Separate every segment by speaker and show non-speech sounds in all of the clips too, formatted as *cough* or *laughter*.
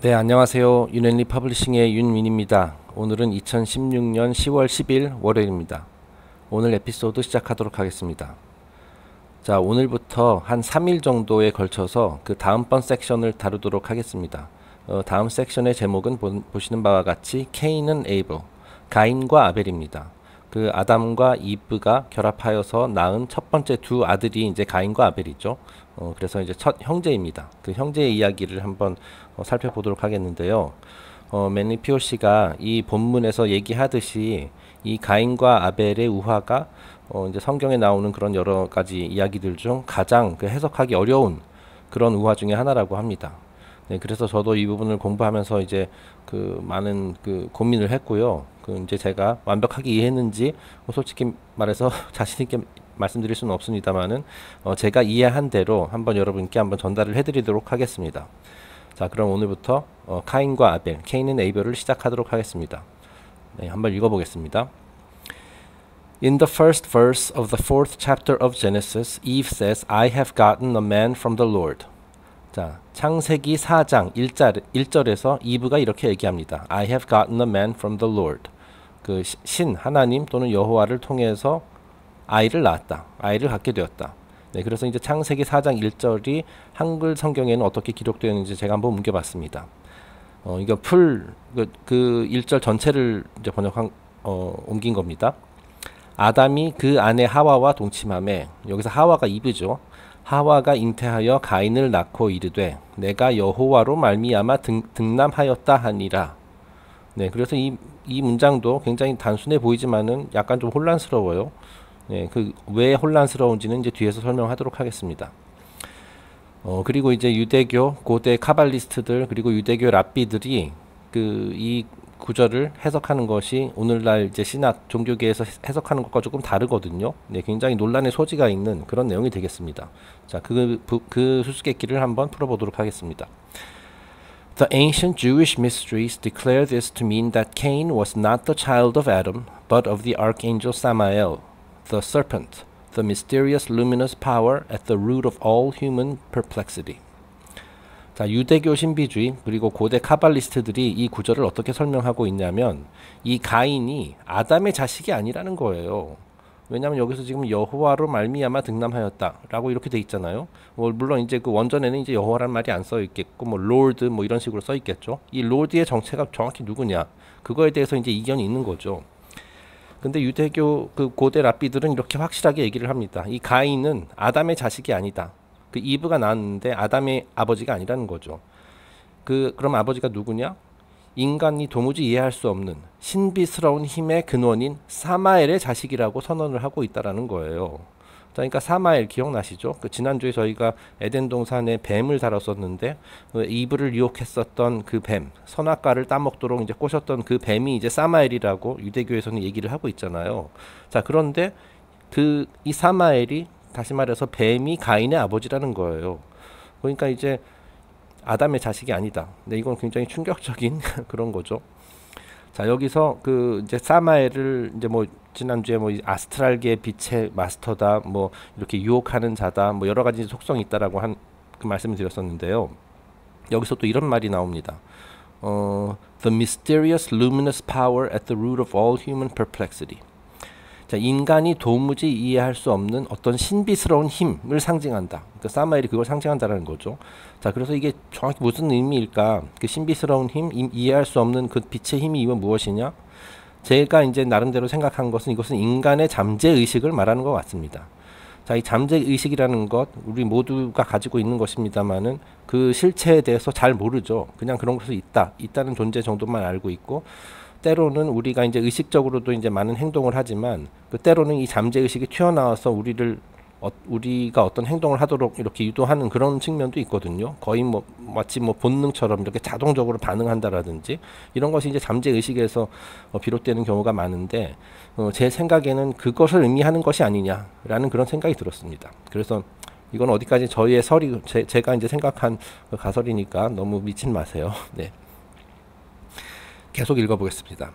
Speaker 1: 네, 안녕하세요. 유넨리 파블리싱의 윤민입니다. 오늘은 2016년 10월 10일 월요일입니다. 오늘 에피소드 시작하도록 하겠습니다. 자, 오늘부터 한 3일 정도에 걸쳐서 그 다음번 섹션을 다루도록 하겠습니다. 어, 다음 섹션의 제목은 보, 보시는 바와 같이 케인은 에이브, 가인과 아벨입니다. 그 아담과 이브가 결합하여서 낳은 첫 번째 두 아들이 이제 가인과 아벨이죠. 어, 그래서 이제 첫 형제입니다. 그 형제의 이야기를 한번 어, 살펴보도록 하겠는데요. 어, 맨리피오 씨가 이 본문에서 얘기하듯이 이 가인과 아벨의 우화가 어, 이제 성경에 나오는 그런 여러 가지 이야기들 중 가장 그 해석하기 어려운 그런 우화 중의 하나라고 합니다. 네, 그래서 저도 이 부분을 공부하면서 이제 그 많은 그 고민을 했고요. 그 이제 제가 완벽하게 이해했는지 솔직히 말해서 *laughs* 자신 있게 말씀드릴 수는 없습니다만은 어 제가 이해한 대로 한번 여러분께 한번 전달을 해드리도록 하겠습니다. 자 그럼 오늘부터 어 카인과 아벨, 케인은 에이벨을 시작하도록 하겠습니다. 네, 한번 읽어보겠습니다. In the first verse of the fourth chapter of Genesis, Eve says, I have gotten a man from the Lord. 자, 창세기 4장 1절, 1절에서 이브가 이렇게 얘기합니다. I have gotten a man from the Lord. 그 신, 하나님 또는 여호와를 통해서 아이를 낳았다. 아이를 갖게 되었다. 네, 그래서 이제 창세기 4장 1절이 한글 성경에는 어떻게 기록되었는지 제가 한번 옮겨봤습니다. 어, 이거 풀, 그, 그 1절 전체를 이제 번역한, 어, 옮긴 겁니다. 아담이 그 아내 하와와 동침함에, 여기서 하와가 이브죠. 하와가 잉태하여 가인을 낳고 이르되, 내가 여호와로 말미암아 등, 등남하였다 하니라. 네, 그래서 이, 이 문장도 굉장히 단순해 보이지만은 약간 좀 혼란스러워요. 예, 그왜 혼란스러운지는 이제 뒤에서 설명하도록 하겠습니다. 어, 그리고 이제 유대교 고대 카발리스트들 그리고 유대교 랍비들이 그 이 구절을 해석하는 것이 오늘날 이제 신학 종교계에서 해석하는 것과 조금 다르거든요. 네, 굉장히 논란의 소지가 있는 그런 내용이 되겠습니다. 자, 그, 그 수수께끼를 한번 풀어보도록 하겠습니다. The ancient Jewish mysteries declare this to mean that Cain was not the child of Adam, but of the archangel Samael, the serpent, the mysterious luminous power at the root of all human perplexity. 자, 유대교 신비주의 그리고 고대 카발리스트들이 이 구절을 어떻게 설명하고 있냐면 이 가인이 아담의 자식이 아니라는 거예요. 왜냐하면 여기서 지금 여호와로 말미암아 등남하였다라고 이렇게 돼 있잖아요. 뭐 물론 이제 그 원전에는 이제 여호와란 말이 안 써 있겠고 뭐 롤드 뭐 이런 식으로 써 있겠죠. 이 롤드의 정체가 정확히 누구냐 그거에 대해서 이제 이견이 있는 거죠. 근데 유대교 그 고대 랍비들은 이렇게 확실하게 얘기를 합니다. 이 가인은 아담의 자식이 아니다. 그 이브가 낳았는데 아담의 아버지가 아니라는 거죠. 그 그럼 아버지가 누구냐? 인간이 도무지 이해할 수 없는 신비스러운 힘의 근원인 사마엘의 자식이라고 선언을 하고 있다라는 거예요. 그러니까 사마엘 기억나시죠? 그 지난주에 저희가 에덴 동산에 뱀을 달았었는데그 이브를 유혹했었던 그 뱀, 선악과를 따먹도록 이제 꼬셨던 그 뱀이 이제 사마엘이라고 유대교에서는 얘기를 하고 있잖아요. 자, 그런데 그 이 사마엘이 다시 말해서 뱀이 가인의 아버지라는 거예요. 그러니까 이제 아담의 자식이 아니다. 근데 이건 굉장히 충격적인 *laughs* 그런 거죠. 자, 여기서 그 이제 사마엘을 이제 뭐 지난주에 뭐 아스트랄계 빛의 마스터다 뭐 이렇게 유혹하는 자다 뭐 여러 가지 속성이 있다라고 한 그 말씀을 드렸었는데요. 여기서 또 이런 말이 나옵니다. 어, the mysterious luminous power at the root of all human perplexity. 자, 인간이 도무지 이해할 수 없는 어떤 신비스러운 힘을 상징한다. 그러니까 사마엘이 그걸 상징한다라는 거죠. 자, 그래서 이게 정확히 무슨 의미일까? 그 신비스러운 힘, 이, 해할수 없는 그 빛의 힘이 이건 무엇이냐? 제가 이제 나름대로 생각한 것은 이것은 인간의 잠재 의식을 말하는 것 같습니다. 자, 이 잠재 의식이라는 것 우리 모두가 가지고 있는 것입니다만은 그 실체에 대해서 잘 모르죠. 그냥 그런 것이 있다, 있다는 존재 정도만 알고 있고 때로는 우리가 이제 의식적으로도 이제 많은 행동을 하지만 그 때로는 이 잠재 의식이 튀어나와서 우리를 어, 우리가 어떤 행동을 하도록 이렇게 유도하는 그런 측면도 있거든요. 거의 뭐 마치 뭐 본능처럼 이렇게 자동적으로 반응한다라든지 이런 것이 이제 잠재 의식에서 어, 비롯되는 경우가 많은데 어, 제 생각에는 그것을 의미하는 것이 아니냐라는 그런 생각이 들었습니다. 그래서 이건 어디까지 저희의 설이 제, 가 이제 생각한 그 가설이니까 너무 미친 마세요. *laughs* 네. 계속 읽어보겠습니다.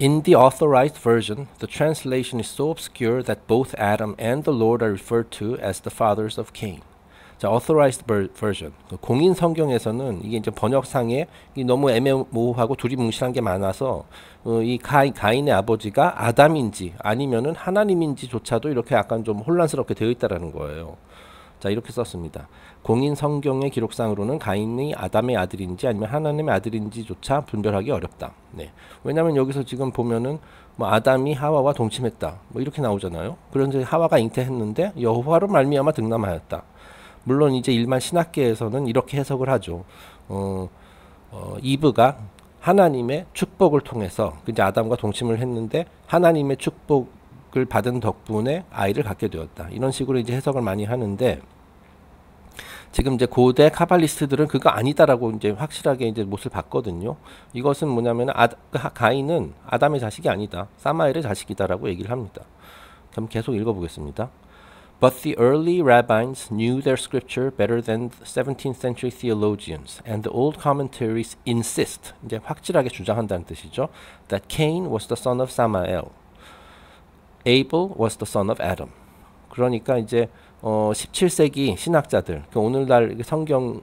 Speaker 1: In the Authorized Version, the translation is so obscure that both Adam and the Lord are referred to as the fathers of Cain. 자, Authorized Version. 공인 성경에서는 이게 이제 번역상에 너무 애매모호하고 두리뭉실한 게 많아서 어, 이 가인, 가인의 아버지가 아담인지 아니면은 하나님인지조차도 이렇게 약간 좀 혼란스럽게 되어 있다라는 거예요. 자 이렇게 썼습니다. 공인 성경의 기록상으로는 가인이 아담의 아들인지 아니면 하나님의 아들인지조차 분별하기 어렵다. 네. 왜냐하면 여기서 지금 보면은 뭐 아담이 하와와 동침했다. 뭐 이렇게 나오잖아요. 그런데 하와가 잉태했는데 여호와로 말미암아 등남하였다. 물론 이제 일반 신학계에서는 이렇게 해석을 하죠. 어, 어, 이브가 하나님의 축복을 통해서 그러니까 이제 아담과 동침을 했는데 하나님의 축복을 받은 덕분에 아이를 갖게 되었다. 이런 식으로 이제 해석을 많이 하는데 지금 이제 고대 카발리스트들은 그거 아니다라고 이제 확실하게 이제 못을 봤거든요. 이것은 뭐냐면 아, 가인은 아담의 자식이 아니다. 사마엘의 자식이다라고 얘기를 합니다. 그럼 계속 읽어보겠습니다. But the early rabbis knew their scripture better than 17th century theologians, and the old commentaries insist, 이제 확실하게 주장한다는 뜻이죠. That Cain was the son of Samael. Abel was the son of Adam. 그러니까 이제 어 17세기 신학자들 그 오늘날 그 성경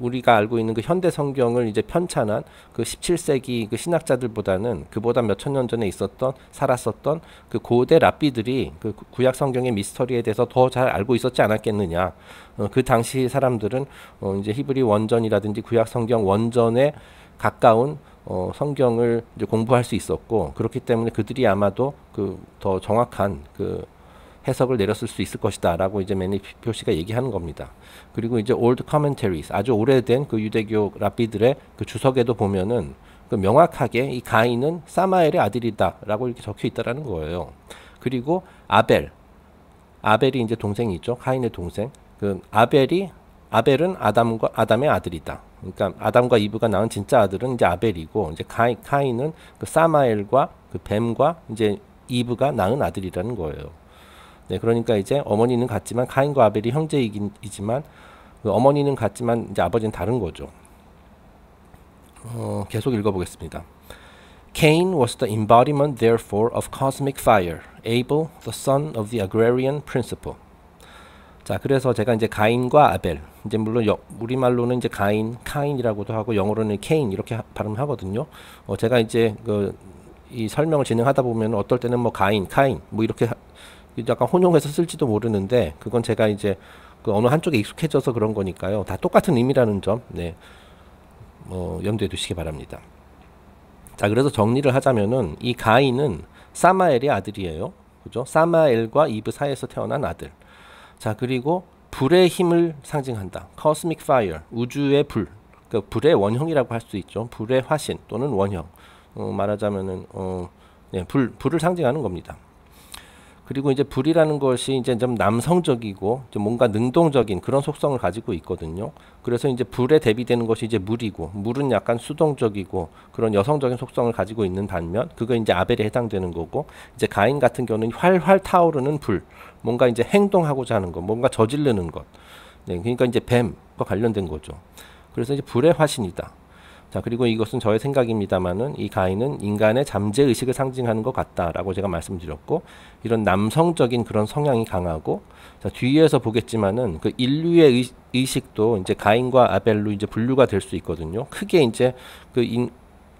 Speaker 1: 우리가 알고 있는 그 현대 성경을 이제 편찬한 그 17세기 그 신학자들보다는 그보다 몇 천 년 전에 있었던 살았었던 그 고대 랍비들이 그 구약 성경의 미스터리에 대해서 더 잘 알고 있었지 않았겠느냐. 어, 그 당시 사람들은 어, 이제 히브리 원전이라든지 구약 성경 원전에 가까운 어, 성경을 이제 공부할 수 있었고 그렇기 때문에 그들이 아마도 그 더 정확한 그 해석을 내렸을 수 있을 것이다라고 이제 매니피오 씨가 얘기하는 겁니다. 그리고 이제 올드 커멘터리스 아주 오래된 그 유대교 랍비들의 그 주석에도 보면은 그 명확하게 이 가인은 사마엘의 아들이다라고 이렇게 적혀 있다라는 거예요. 그리고 아벨 아벨이 이제 동생이죠. 가인의 동생. 그 아벨이 아벨은 아담과 아담의 아들이다. 그러니까 아담과 이브가 낳은 진짜 아들은 이제 아벨이고 이제 카인, 카인은 그 사마엘과 그 뱀과 이제 이브가 낳은 아들이라는 거예요. 네, 그러니까 이제 어머니는 같지만 카인과 아벨이 형제이지만 그 어머니는 같지만 이제 아버지는 다른 거죠. 어, 계속 읽어보겠습니다. Cain was the embodiment, therefore, of cosmic fire. Abel, the son of the agrarian principle. 자, 그래서 제가 이제 가인과 아벨, 이제 물론 여, 우리말로는 이제 가인, 카인이라고도 하고 영어로는 케인 이렇게 하, 발음하거든요. 어, 제가 이제 그, 이 설명을 진행하다 보면 어떨 때는 뭐 가인, 카인 뭐 이렇게 약간 혼용해서 쓸지도 모르는데 그건 제가 이제 그 어느 한쪽에 익숙해져서 그런 거니까요. 다 똑같은 의미라는 점, 네, 뭐 염두에 두시기 바랍니다. 자, 그래서 정리를 하자면은 이 가인은 사마엘의 아들이에요. 그죠? 사마엘과 이브 사이에서 태어난 아들. 자, 그리고 불의 힘을 상징한다. Cosmic Fire, 우주의 불. 그 불의 원형이라고 할 수 있죠. 불의 화신 또는 원형. 어, 말하자면은 어, 네, 불, 불을 상징하는 겁니다. 그리고 이제 불이라는 것이 이제 좀 남성적이고 좀 뭔가 능동적인 그런 속성을 가지고 있거든요. 그래서 이제 불에 대비되는 것이 이제 물이고 물은 약간 수동적이고 그런 여성적인 속성을 가지고 있는 반면 그거 이제 아벨에 해당되는 거고 이제 가인 같은 경우는 활활 타오르는 불 뭔가 이제 행동하고자 하는 것 뭔가 저지르는 것 네, 그러니까 이제 뱀과 관련된 거죠. 그래서 이제 불의 화신이다. 자 그리고 이것은 저의 생각입니다만은 이 가인은 인간의 잠재 의식을 상징하는 것 같다라고 제가 말씀드렸고 이런 남성적인 그런 성향이 강하고 자 뒤에서 보겠지만은 그 인류의 의식도 이제 가인과 아벨로 이제 분류가 될 수 있거든요 크게 이제 그 인,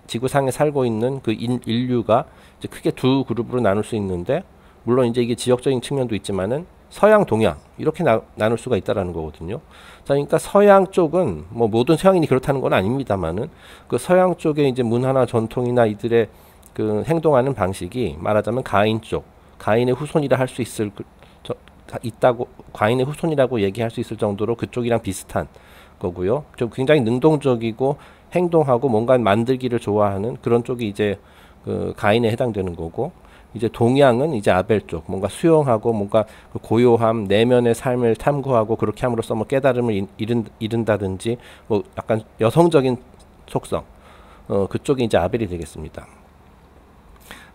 Speaker 1: 지구상에 살고 있는 그 인, 류가 크게 두 그룹으로 나눌 수 있는데 물론 이제 이게 지역적인 측면도 있지만은 서양, 동양 이렇게 나, 눌 수가 있다라는 거거든요. 그러니까 서양 쪽은 뭐 모든 서양인이 그렇다는 건 아닙니다만은 그 서양 쪽의 이제 문화나 전통이나 이들의 그 행동하는 방식이 말하자면 가인 쪽, 가인의 후손이라 할 수 있을 그, 저, 있다고 가인의 후손이라고 얘기할 수 있을 정도로 그쪽이랑 비슷한 거고요. 좀 굉장히 능동적이고 행동하고 뭔가 만들기를 좋아하는 그런 쪽이 이제 그 가인에 해당되는 거고 이제 동양은 이제 아벨 쪽 뭔가 수용하고 뭔가 그 고요함 내면의 삶을 탐구하고 그렇게 함으로써 뭐 깨달음을 잃은, 잃은다든지 뭐 약간 여성적인 속성 어, 그쪽이 이제 아벨이 되겠습니다.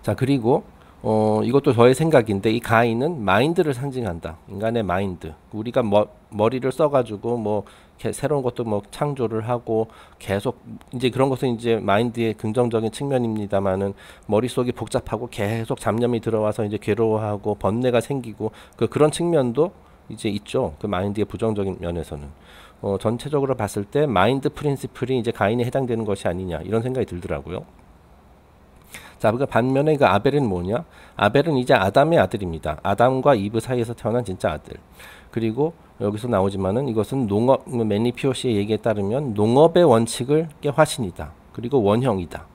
Speaker 1: 자 그리고 어, 이것도 저의 생각인데 이 가인은 마인드를 상징한다. 인간의 마인드. 우리가 머, 머리를 써가지고 뭐 새로운 것도 뭐 창조를 하고 계속 이제 그런 것은 이제 마인드의 긍정적인 측면입니다만은 머릿속이 복잡하고 계속 잡념이 들어와서 이제 괴로워하고 번뇌가 생기고 그 그런 측면도 이제 있죠. 그 마인드의 부정적인 면에서는. 어, 전체적으로 봤을 때 마인드 프린시플이 이제 가인에 해당되는 것이 아니냐 이런 생각이 들더라고요. 자, 그러니 반면에 그 아벨은 뭐냐? 아벨은 이제 아담의 아들입니다. 아담과 이브 사이에서 태어난 진짜 아들. 그리고 여기서 나오지만은 이것은 농업 매니피오 뭐 씨의 얘기에 따르면 농업의 원칙을 꽤 화신이다. 그리고 원형이다.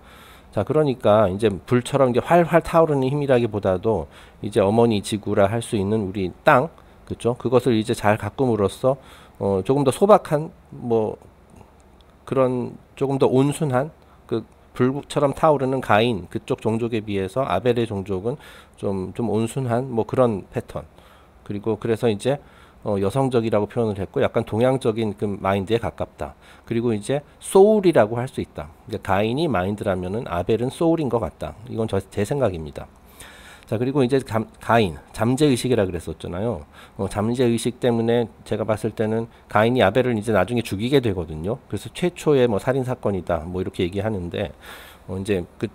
Speaker 1: 자 그러니까 이제 불처럼 이제 활활 타오르는 힘이라기보다도 이제 어머니 지구라 할 수 있는 우리 땅 그죠? 그것을 이제 잘 가꿈으로써 어, 조금 더 소박한 뭐 그런 조금 더 온순한 그불처럼 타오르는 가인 그쪽 종족에 비해서 아벨의 종족은 좀좀 좀 온순한 뭐 그런 패턴 그리고 그래서 이제 어, 여성적이라고 표현을 했고 약간 동양적인 그 마인드에 가깝다. 그리고 이제 소울이라고 할 수 있다. 그러 가인이 마인드라면은 아벨은 소울인 것 같다. 이건 저, 제 생각입니다. 자 그리고 이제 감, 가인 잠재 의식이라 그랬었잖아요. 어, 잠재 의식 때문에 제가 봤을 때는 가인이 아벨을 이제 나중에 죽이게 되거든요. 그래서 최초의 뭐 살인 사건이다 뭐 이렇게 얘기하는데 어, 이제 그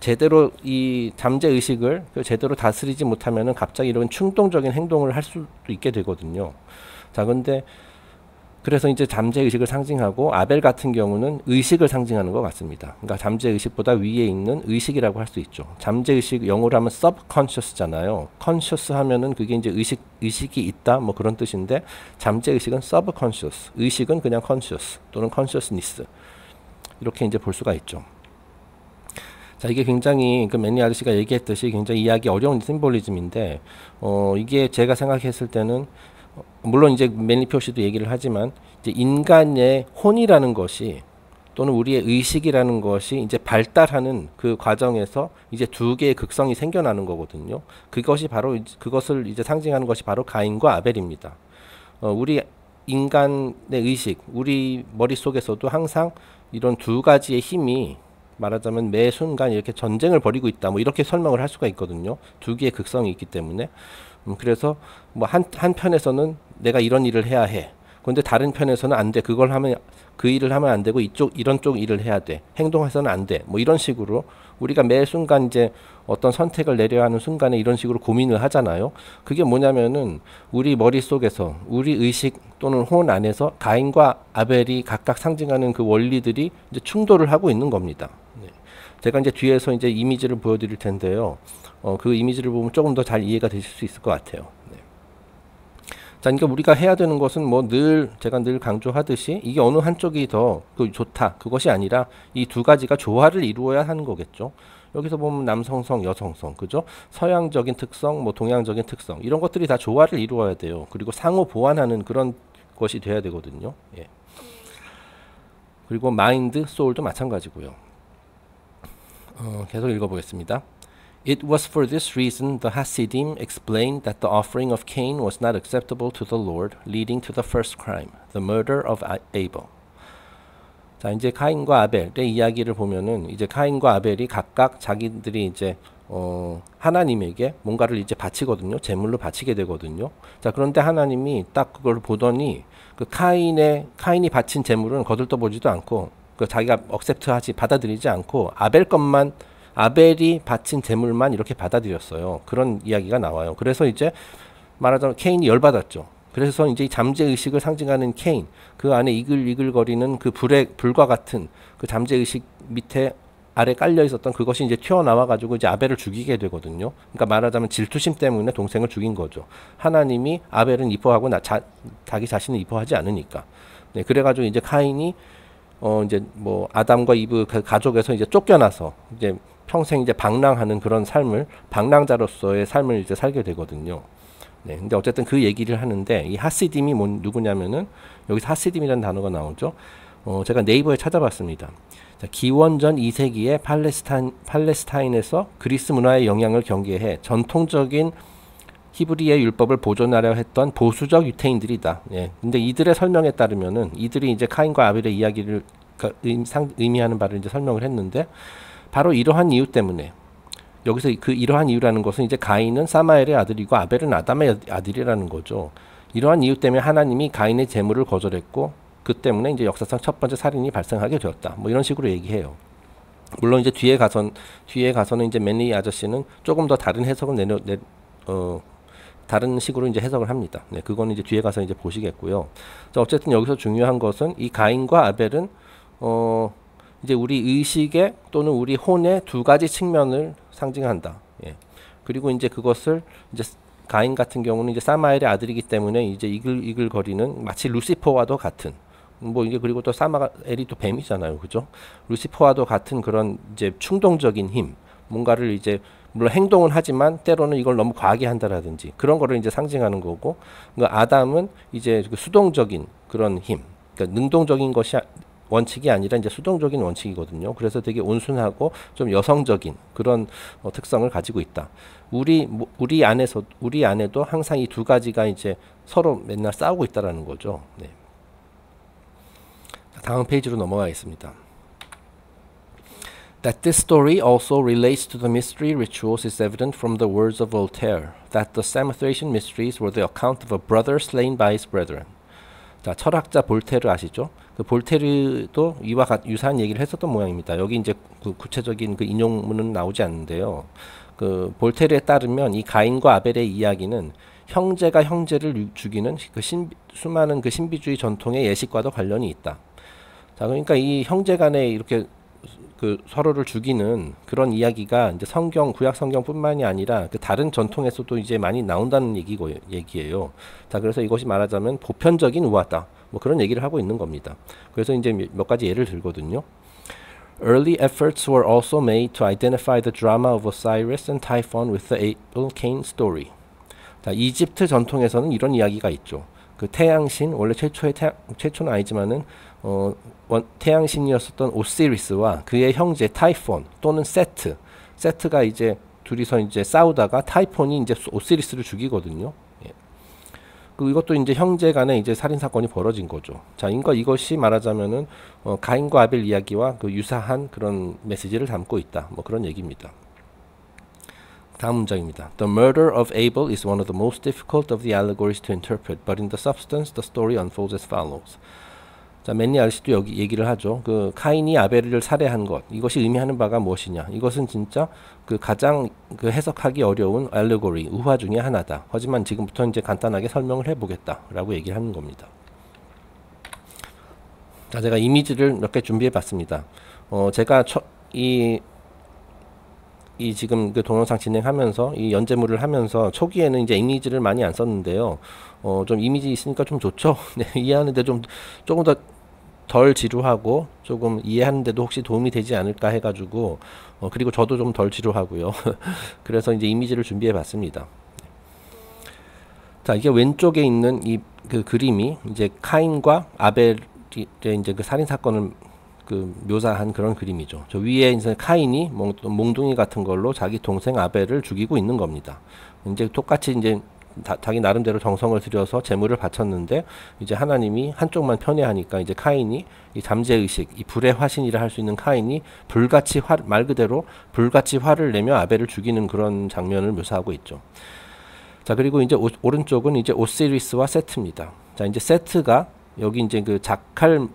Speaker 1: 제대로 이 잠재 의식을 그 제대로 다스리지 못하면은 갑자기 이런 충동적인 행동을 할 수도 있게 되거든요. 자, 근데 그래서 이제 잠재 의식을 상징하고 아벨 같은 경우는 의식을 상징하는 것 같습니다. 그러니까 잠재 의식보다 위에 있는 의식이라고 할 수 있죠. 잠재 의식 영어로 하면 subconscious잖아요. conscious 하면은 그게 이제 의식 의식이 있다 뭐 그런 뜻인데 잠재 의식은 subconscious, 의식은 그냥 conscious 또는 consciousness 이렇게 이제 볼 수가 있죠. 자 이게 굉장히 그 매니 아저씨가 얘기했듯이 굉장히 이해하기 어려운 심볼리즘인데 어 이게 제가 생각했을 때는 어, 물론 이제 매니 표시도 얘기를 하지만 이제 인간의 혼이라는 것이 또는 우리의 의식이라는 것이 이제 발달하는 그 과정에서 이제 두 개의 극성이 생겨나는 거거든요. 그것이 바로 그것을 이제 상징하는 것이 바로 가인과 아벨입니다. 어, 우리 인간의 의식, 우리 머릿속에서도 항상 이런 두 가지의 힘이 말하자면 매 순간 이렇게 전쟁을 벌이고 있다. 뭐 이렇게 설명을 할 수가 있거든요. 두 개의 극성이 있기 때문에. 음, 그래서 뭐 한, 한편에서는 내가 이런 일을 해야 해. 그런데 다른 편에서는 안 돼. 그걸 하면 그 일을 하면 안 되고 이쪽 이런 쪽 일을 해야 돼. 행동해서는 안 돼. 뭐 이런 식으로 우리가 매 순간 이제 어떤 선택을 내려야 하는 순간에 이런 식으로 고민을 하잖아요. 그게 뭐냐면은 우리 머릿속에서 우리 의식 또는 혼 안에서 가인과 아벨이 각각 상징하는 그 원리들이 이제 충돌을 하고 있는 겁니다. 제가 이제 뒤에서 이제 이미지를 보여드릴 텐데요. 어, 그 이미지를 보면 조금 더 잘 이해가 되실 수 있을 것 같아요. 네. 자, 그러니까 우리가 해야 되는 것은 뭐 늘 제가 늘 강조하듯이 이게 어느 한쪽이 더그 좋다 그것이 아니라 이 두 가지가 조화를 이루어야 하는 거겠죠. 여기서 보면 남성성, 여성성, 그죠? 서양적인 특성, 뭐 동양적인 특성 이런 것들이 다 조화를 이루어야 돼요. 그리고 상호 보완하는 그런 것이 돼야 되거든요. 예. 그리고 마인드, 소울도 마찬가지고요. 어, 계속 읽어보겠습니다. It was for this reason the Hasidim explained that the offering of Cain was not acceptable to the Lord, leading to the first crime, the murder of Abel. 자, 이제 카인과 아벨의 이야기를 보면은 이제 카인과 아벨이 각각 자기들이 이제 어, 하나님에게 뭔가를 이제 바치거든요. 제물로 바치게 되거든요. 자, 그런데 하나님이 딱 그걸 보더니 그 카인의 카인이 바친 제물은 거들떠 보지도 않고 그 자기가 억셉트하지 받아들이지 않고 아벨 것만 아벨이 바친 재물만 이렇게 받아들였어요. 그런 이야기가 나와요. 그래서 이제 말하자면 케인이 열받았죠. 그래서 이제 잠재 의식을 상징하는 케인, 그 안에 이글이글거리는 그 불의 불과 같은 그 잠재 의식 밑에 아래 깔려 있었던 그것이 이제 튀어나와 가지고 이제 아벨을 죽이게 되거든요. 그러니까 말하자면 질투심 때문에 동생을 죽인 거죠. 하나님이 아벨은 입뻐하고나 자, 자기 자신을 입뻐하지 않으니까. 네, 그래가지고 이제 카인이 어 이제 뭐 아담과 이브 그 가족에서 이제 쫓겨나서 이제 평생 이제 방랑하는 그런 삶을 방랑자로서의 삶을 이제 살게 되거든요. 네, 근데 어쨌든 그 얘기를 하는데 이 하시딤이 뭔 누구냐면은 여기서 하시딤이라는 단어가 나오죠. 어, 제가 네이버에 찾아봤습니다. 자, 기원전 2세기에 팔레스타인, 팔레스타인에서 그리스 문화의 영향을 경계해 전통적인 히브리의 율법을 보존하려 했던 보수적 유태인들이다. 예. 근데 이들의 설명에 따르면은 이들이 이제 카인과 아벨의 이야기를 그 의미하는 바를 이제 설명을 했는데 바로 이러한 이유 때문에 여기서 그 이러한 이유라는 것은 이제 가인은 사마엘의 아들이고 아벨은 아담의 아들이라는 거죠. 이러한 이유 때문에 하나님이 가인의 재물을 거절했고 그 때문에 이제 역사상 첫 번째 살인이 발생하게 되었다. 뭐 이런 식으로 얘기해요. 물론 이제 뒤에 가선 뒤에 가서는 이제 매니 아저씨는 조금 더 다른 해석을 내려 내, 어, 다른 식으로 이제 해석을 합니다. 네, 그거는 이제 뒤에 가서 이제 보시겠고요. 자, 어쨌든 여기서 중요한 것은 이 가인과 아벨은 어 이제 우리 의식의 또는 우리 혼의 두 가지 측면을 상징한다. 예. 그리고 이제 그것을 이제 가인 같은 경우는 이제 사마엘의 아들이기 때문에 이제 이글 이글거리는 마치 루시퍼와도 같은 뭐 이게 그리고 또 사마엘이 또 뱀이잖아요. 그죠? 루시퍼와도 같은 그런 이제 충동적인 힘 뭔가를 이제 물론 행동은 하지만 때로는 이걸 너무 과하게 한다라든지 그런 거를 이제 상징하는 거고 그 아담은 이제 그 수동적인 그런 힘 그러니까 능동적인 것이 아, 원칙이 아니라 이제 수동적인 원칙이거든요. 그래서 되게 온순하고 좀 여성적인 그런 어, 특성을 가지고 있다. 우리 우리 안에서 우리 안에도 항상 이 두 가지가 이제 서로 맨날 싸우고 있다라는 거죠. 네. 다음 페이지로 넘어가겠습니다. That this story also relates to the mystery rituals is evident from the words of Voltaire, that the Samothracian mysteries were the account of a brother slain by his brethren. 자, 철학자 볼테르 아시죠? 그 볼테르도 이와 같, 유사한 얘기를 했었던 모양입니다. 여기 이제 그 구체적인 그 인용문은 나오지 않는데요. 그 볼테르에 따르면 이 가인과 아벨의 이야기는 형제가 형제를 죽이는 그 신비, 수많은 그 신비주의 전통의 예식과도 관련이 있다. 자, 그러니까 이 형제 간에 이렇게 그 서로를 죽이는 그런 이야기가 이제 성경 구약 성경뿐만이 아니라 그 다른 전통에서도 이제 많이 나온다는 얘기고 얘기예요. 자 그래서 이것이 말하자면 보편적인 우화다 뭐 그런 얘기를 하고 있는 겁니다. 그래서 이제 몇 가지 예를 들거든요. Early efforts were also made to identify the drama of Osiris and Typhon with the Abel Cain story. 자 이집트 전통에서는 이런 이야기가 있죠. 그 태양신 원래 최초의 태양, 최초는 아니지만은 어 원, 태양신이었었던 오시리스와 그의 형제 타이폰 또는 세트 세트가 이제 둘이서 이제 싸우다가 타이폰이 이제 오시리스를 죽이거든요. 예. 그 이것도 이제 형제 간에 이제 살인 사건이 벌어진 거죠. 자, 인과 이것이 말하자면은 어, 가인과 아벨 이야기와 그 유사한 그런 메시지를 담고 있다. 뭐 그런 얘기입니다. 다음 문장입니다. The murder of Abel is one of the most difficult of the allegories to interpret, but in the substance the story unfolds as follows. 자, 맨니 아저씨도 여기 얘기를 하죠. 그 카인이 아벨을 살해한 것 이것이 의미하는 바가 무엇이냐? 이것은 진짜 그 가장 그 해석하기 어려운 알레고리 우화 중의 하나다. 하지만 지금부터 이제 간단하게 설명을 해보겠다라고 얘기를 하는 겁니다. 자, 제가 이미지를 몇 개 준비해봤습니다. 어, 제가 처, 이, 이 지금 그 동영상 진행하면서 이 연재물을 하면서 초기에는 이제 이미지를 많이 안 썼는데요. 어, 좀 이미지 있으니까 좀 좋죠. *laughs* 네, 이해하는데 좀 조금 더덜 지루하고 조금 이해하는데도 혹시 도움이 되지 않을까 해가지고 어, 그리고 저도 좀 덜 지루하고요. *laughs* 그래서 이제 이미지를 준비해봤습니다. 자 이게 왼쪽에 있는 이 그 그림이 이제 카인과 아벨의 이제 그 살인 사건을 그 묘사한 그런 그림이죠. 저 위에 이제 카인이 몽, 몽둥이 같은 걸로 자기 동생 아벨을 죽이고 있는 겁니다. 이제 똑같이 이제 다, 자기 나름대로 정성을 들여서 재물을 바쳤는데 이제 하나님이 한쪽만 편애하니까 이제 카인이 이 잠재 의식, 이 불의 화신이라 할 수 있는 카인이 불같이 화, 말 그대로 불같이 화를 내며 아벨을 죽이는 그런 장면을 묘사하고 있죠. 자 그리고 이제 오, 오른쪽은 이제 오시리스와 세트입니다. 자 이제 세트가 여기 이제 그 자칼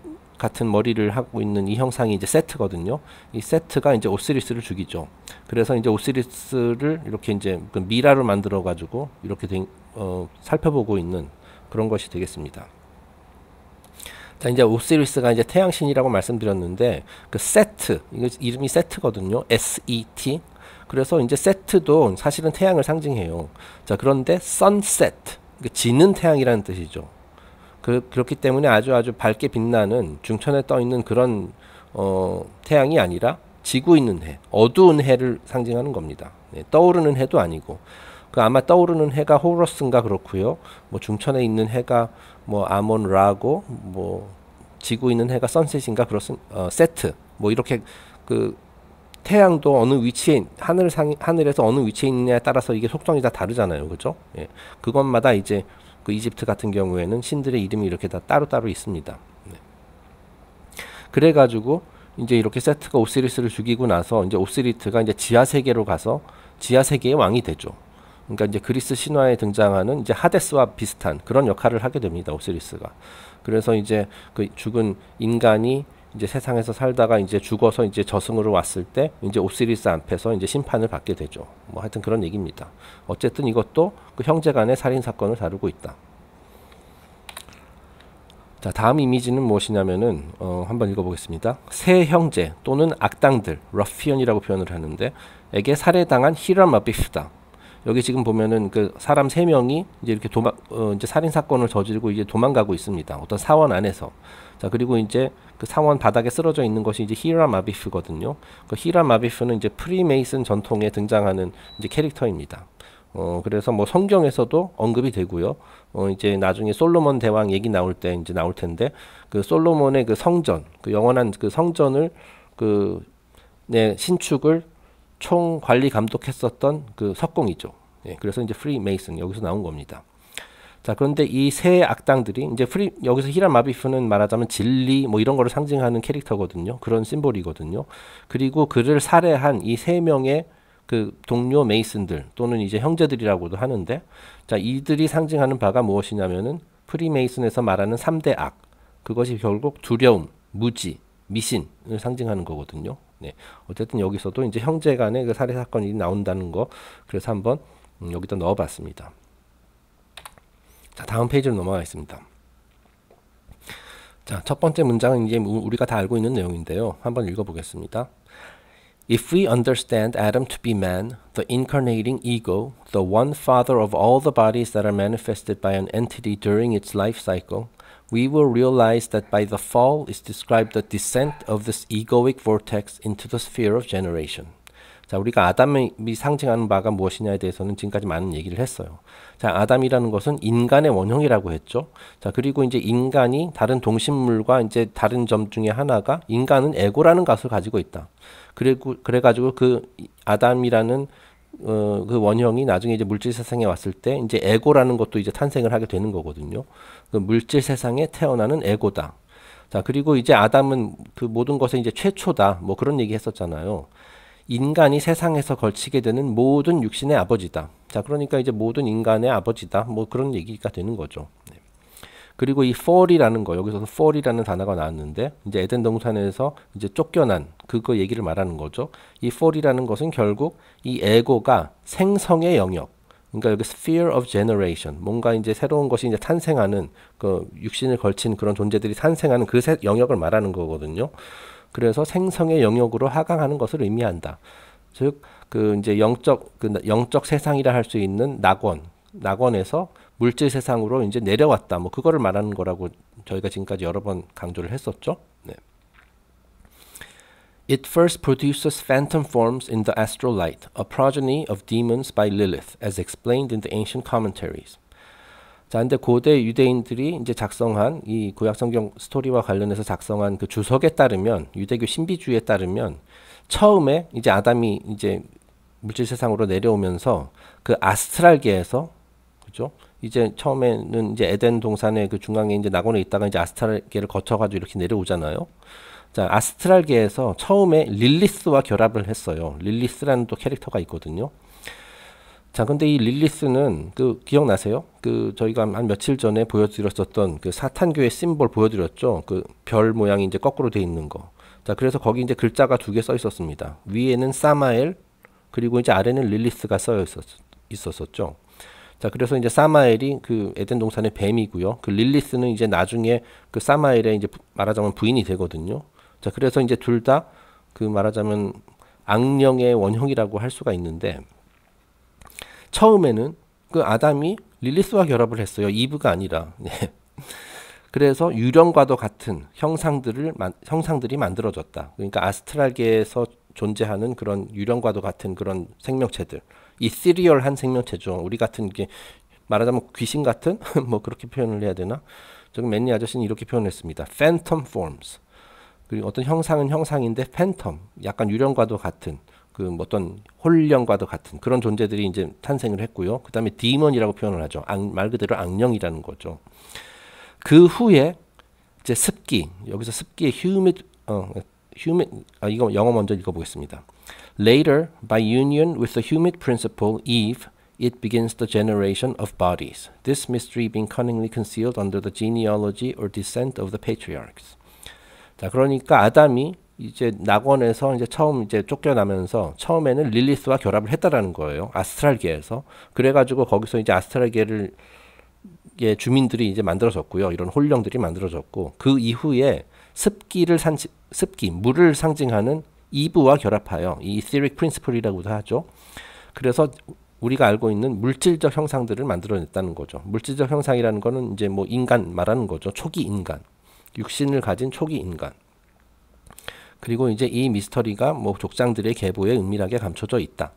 Speaker 1: 같은 머리를 하고 있는 이 형상이 이제 세트거든요. 이 세트가 이제 오시리스를 죽이죠. 그래서 이제 오시리스를 이렇게 이제 그 미라를 만들어 가지고 이렇게 된, 어, 살펴보고 있는 그런 것이 되겠습니다. 자 이제 오시리스가 이제 태양신이라고 말씀드렸는데 그 세트 이거 이름이 세트거든요. S-E-T 그래서 이제 세트도 사실은 태양을 상징해요. 자 그런데 sunset 그러니까 지는 태양이라는 뜻이죠. 그, 그렇기 때문에 아주 아주 밝게 빛나는 중천에 떠 있는 그런 어, 태양이 아니라 지고 있는 해, 어두운 해를 상징하는 겁니다. 네, 떠오르는 해도 아니고 그 아마 떠오르는 해가 호러스인가 그렇고요. 뭐 중천에 있는 해가 뭐 아몬 라고 뭐 지고 있는 해가 선셋인가 그렇습 어, 세트 뭐 이렇게 그 태양도 어느 위치에 하늘 상 하늘에서 어느 위치에 있느냐에 따라서 이게 속성이 다 다르잖아요, 그죠? 예, 그것마다 이제 그 이집트 같은 경우에는 신들의 이름이 이렇게 다 따로따로 있습니다. 네. 그래가지고 이제 이렇게 세트가 오시리스를 죽이고 나서 이제 오시리트가 이제 지하 세계로 가서 지하 세계의 왕이 되죠. 그러니까 이제 그리스 신화에 등장하는 이제 하데스와 비슷한 그런 역할을 하게 됩니다. 오시리스가. 그래서 이제 그 죽은 인간이 이제 세상에서 살다가 이제 죽어서 이제 저승으로 왔을 때 이제 오시리스 앞에서 이제 심판을 받게 되죠. 뭐 하여튼 그런 얘기입니다. 어쨌든 이것도 그 형제 간의 살인 사건을 다루고 있다. 자, 다음 이미지는 무엇이냐면은 어, 한번 읽어보겠습니다. 세 형제 또는 악당들, 러피언이라고 표현을 하는데 에게 살해당한 히라마비프다. 여기 지금 보면은 그 사람 세 명이 이제 이렇게 도망 어, 이제 살인 사건을 저지르고 이제 도망가고 있습니다. 어떤 사원 안에서. 자, 그리고 이제 그 사원 바닥에 쓰러져 있는 것이 이제 히라마비프거든요. 그 히라마비프는 이제 프리메이슨 전통에 등장하는 이제 캐릭터입니다. 어, 그래서 뭐 성경에서도 언급이 되고요. 어, 이제 나중에 솔로몬 대왕 얘기 나올 때 이제 나올 텐데 그 솔로몬의 그 성전, 그 영원한 그 성전을 그, 네, 신축을 총 관리 감독했었던 그 석공이죠. 예, 그래서 이제 프리메이슨 여기서 나온 겁니다. 자, 그런데 이 세 악당들이 이제 프리 여기서 히란 마비프는 말하자면 진리 뭐 이런 거를 상징하는 캐릭터거든요. 그런 심볼이거든요. 그리고 그를 살해한 이 세 명의 그 동료 메이슨들 또는 이제 형제들이라고도 하는데 자, 이들이 상징하는 바가 무엇이냐면은 프리메이슨에서 말하는 삼대 악. 그것이 결국 두려움, 무지, 미신을 상징하는 거거든요. 네. 어쨌든 여기서도 이제 형제 간의 그 살해 사건이 나온다는 거 그래서 한번 음, 여기다 넣어 봤습니다. 자, 다음 페이지로 넘어가겠습니다. 자, 첫 번째 문장은 이제 우리가 다 알고 있는 내용인데요. 한번 읽어보겠습니다. If we understand Adam to be man, the incarnating ego, the one father of all the bodies that are manifested by an entity during its life cycle, we will realize that by the fall is described the descent of this egoic vortex into the sphere of generation. 자, 우리가 아담이 상징하는 바가 무엇이냐에 대해서는 지금까지 많은 얘기를 했어요. 자, 아담이라는 것은 인간의 원형이라고 했죠. 자, 그리고 이제 인간이 다른 동식물과 이제 다른 점 중에 하나가 인간은 에고라는 것을 가지고 있다. 그리고 그래가지고 그 아담이라는 어, 그 원형이 나중에 이제 물질 세상에 왔을 때 이제 에고라는 것도 이제 탄생을 하게 되는 거거든요. 그 물질 세상에 태어나는 에고다. 자, 그리고 이제 아담은 그 모든 것의 이제 최초다. 뭐 그런 얘기 했었잖아요. 인간이 세상에서 걸치게 되는 모든 육신의 아버지다. 자, 그러니까 이제 모든 인간의 아버지다. 뭐 그런 얘기가 되는 거죠. 네. 그리고 이 fall이라는 거, 여기서 fall이라는 단어가 나왔는데, 이제 에덴 동산에서 이제 쫓겨난 그거 얘기를 말하는 거죠. 이 fall이라는 것은 결국 이 에고가 생성의 영역, 그러니까 여기 sphere of generation, 뭔가 이제 새로운 것이 이제 탄생하는, 그 육신을 걸친 그런 존재들이 탄생하는 그 영역을 말하는 거거든요. 그래서 생성의 영역으로 하강하는 것을 의미한다. 즉그 이제 영적 그 영적 세상이라 할 수 있는 낙원 낙원에서 물질 세상으로 이제 내려왔다. 뭐 그거를 말하는 거라고 저희가 지금까지 여러 번 강조를 했었죠. 네. It first produces phantom forms in the astral light, a progeny of demons by Lilith, as explained in the ancient commentaries. 자, 근데 고대 유대인들이 이제 작성한 이 구약 성경 스토리와 관련해서 작성한 그 주석에 따르면 유대교 신비주의에 따르면 처음에 이제 아담이 이제 물질 세상으로 내려오면서 그 아스트랄계에서 그죠? 이제 처음에는 이제 에덴 동산의 그 중앙에 이제 낙원에 있다가 이제 아스트랄계를 거쳐가지고 이렇게 내려오잖아요. 자, 아스트랄계에서 처음에 릴리스와 결합을 했어요. 릴리스라는 또 캐릭터가 있거든요. 자, 근데 이 릴리스는 그 기억나세요? 그 저희가 한 며칠 전에 보여드렸었던 그 사탄교의 심볼 보여드렸죠. 그 별 모양이 이제 거꾸로 돼 있는 거. 자, 그래서 거기 이제 글자가 두 개 써 있었습니다. 위에는 사마엘 그리고 이제 아래는 릴리스가 써 있었, 있었었죠. 자, 그래서 이제 사마엘이 그 에덴 동산의 뱀이고요. 그 릴리스는 이제 나중에 그 사마엘의 이제 말하자면 부인이 되거든요. 자, 그래서 이제 둘 다 그 말하자면 악령의 원형이라고 할 수가 있는데 처음에는 그 아담이 릴리스와 결합을 했어요. 이브가 아니라. 예. 그래서 유령과도 같은 형상들을 형상들이 만들어졌다. 그러니까 아스트랄계에서 존재하는 그런 유령과도 같은 그런 생명체들, 이시리얼한 생명체죠. 우리 같은 게 말하자면 귀신 같은 *laughs* 뭐 그렇게 표현을 해야 되나? 저기 맨니 아저씨는 이렇게 표현했습니다. phantom forms. 그리고 어떤 형상은 형상인데 p 텀 약간 유령과도 같은 그 어떤 혼령과도 같은 그런 존재들이 이제 탄생을 했고요. 그 다음에 디몬이라고 표현을 하죠. 악, 말 그대로 악령이라는 거죠. 그 후에 이제 습기 여기서 습기의 humid 어, humid 아 이거 영어 먼저 읽어보겠습니다. Later, by union with the humid principle Eve, it begins the generation of bodies. This mystery being cunningly concealed under the genealogy or descent of the patriarchs. 자 그러니까 아담이 이제 낙원에서 이제 처음 이제 쫓겨나면서 처음에는 릴리스와 결합을 했다라는 거예요. 아스트랄계에서. 그래가지고 거기서 이제 아스트랄계를 예, 주민들이 이제 만들어졌고요. 이런 홀령들이 만들어졌고 그 이후에 습기를 산 습기 물을 상징하는 이브와 결합하여 이시 t h e r i c 이라고도 하죠. 그래서 우리가 알고 있는 물질적 형상들을 만들어냈다는 거죠. 물질적 형상이라는 거는 이제 뭐 인간 말하는 거죠. 초기 인간. 육신을 가진 초기 인간. 그리고 이제 이 미스터리가 뭐 족장들의 계보에 은밀하게 감춰져 있다.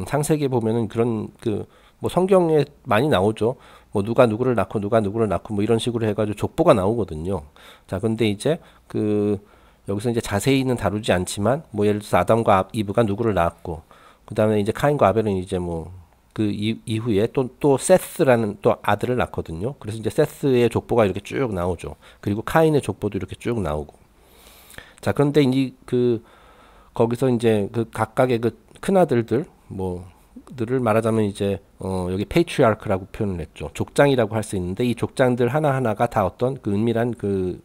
Speaker 1: 음, 창세기에 보면은 그런 그 뭐 성경에 많이 나오죠. 뭐 누가 누구를 낳고 누가 누구를 낳고 뭐 이런 식으로 해가지고 족보가 나오거든요. 자, 근데 이제 그 여기서 이제 자세히는 다루지 않지만 뭐 예를 들어서 아담과 아, 이브가 누구를 낳았고 그 다음에 이제 카인과 아벨은 이제 뭐 그 이후에 또 또 세스라는 또 아들을 낳거든요. 그래서 이제 세스의 족보가 이렇게 쭉 나오죠. 그리고 카인의 족보도 이렇게 쭉 나오고. 자, 그런데 이제그 거기서 이제 그 각각의 그 큰아들들 뭐 들을 말하자면 이제 어 여기 페이트리아크라고 표현을 했죠. 족장이라고 할 수 있는데 이 족장들 하나하나가 다 어떤 그 은밀한 그그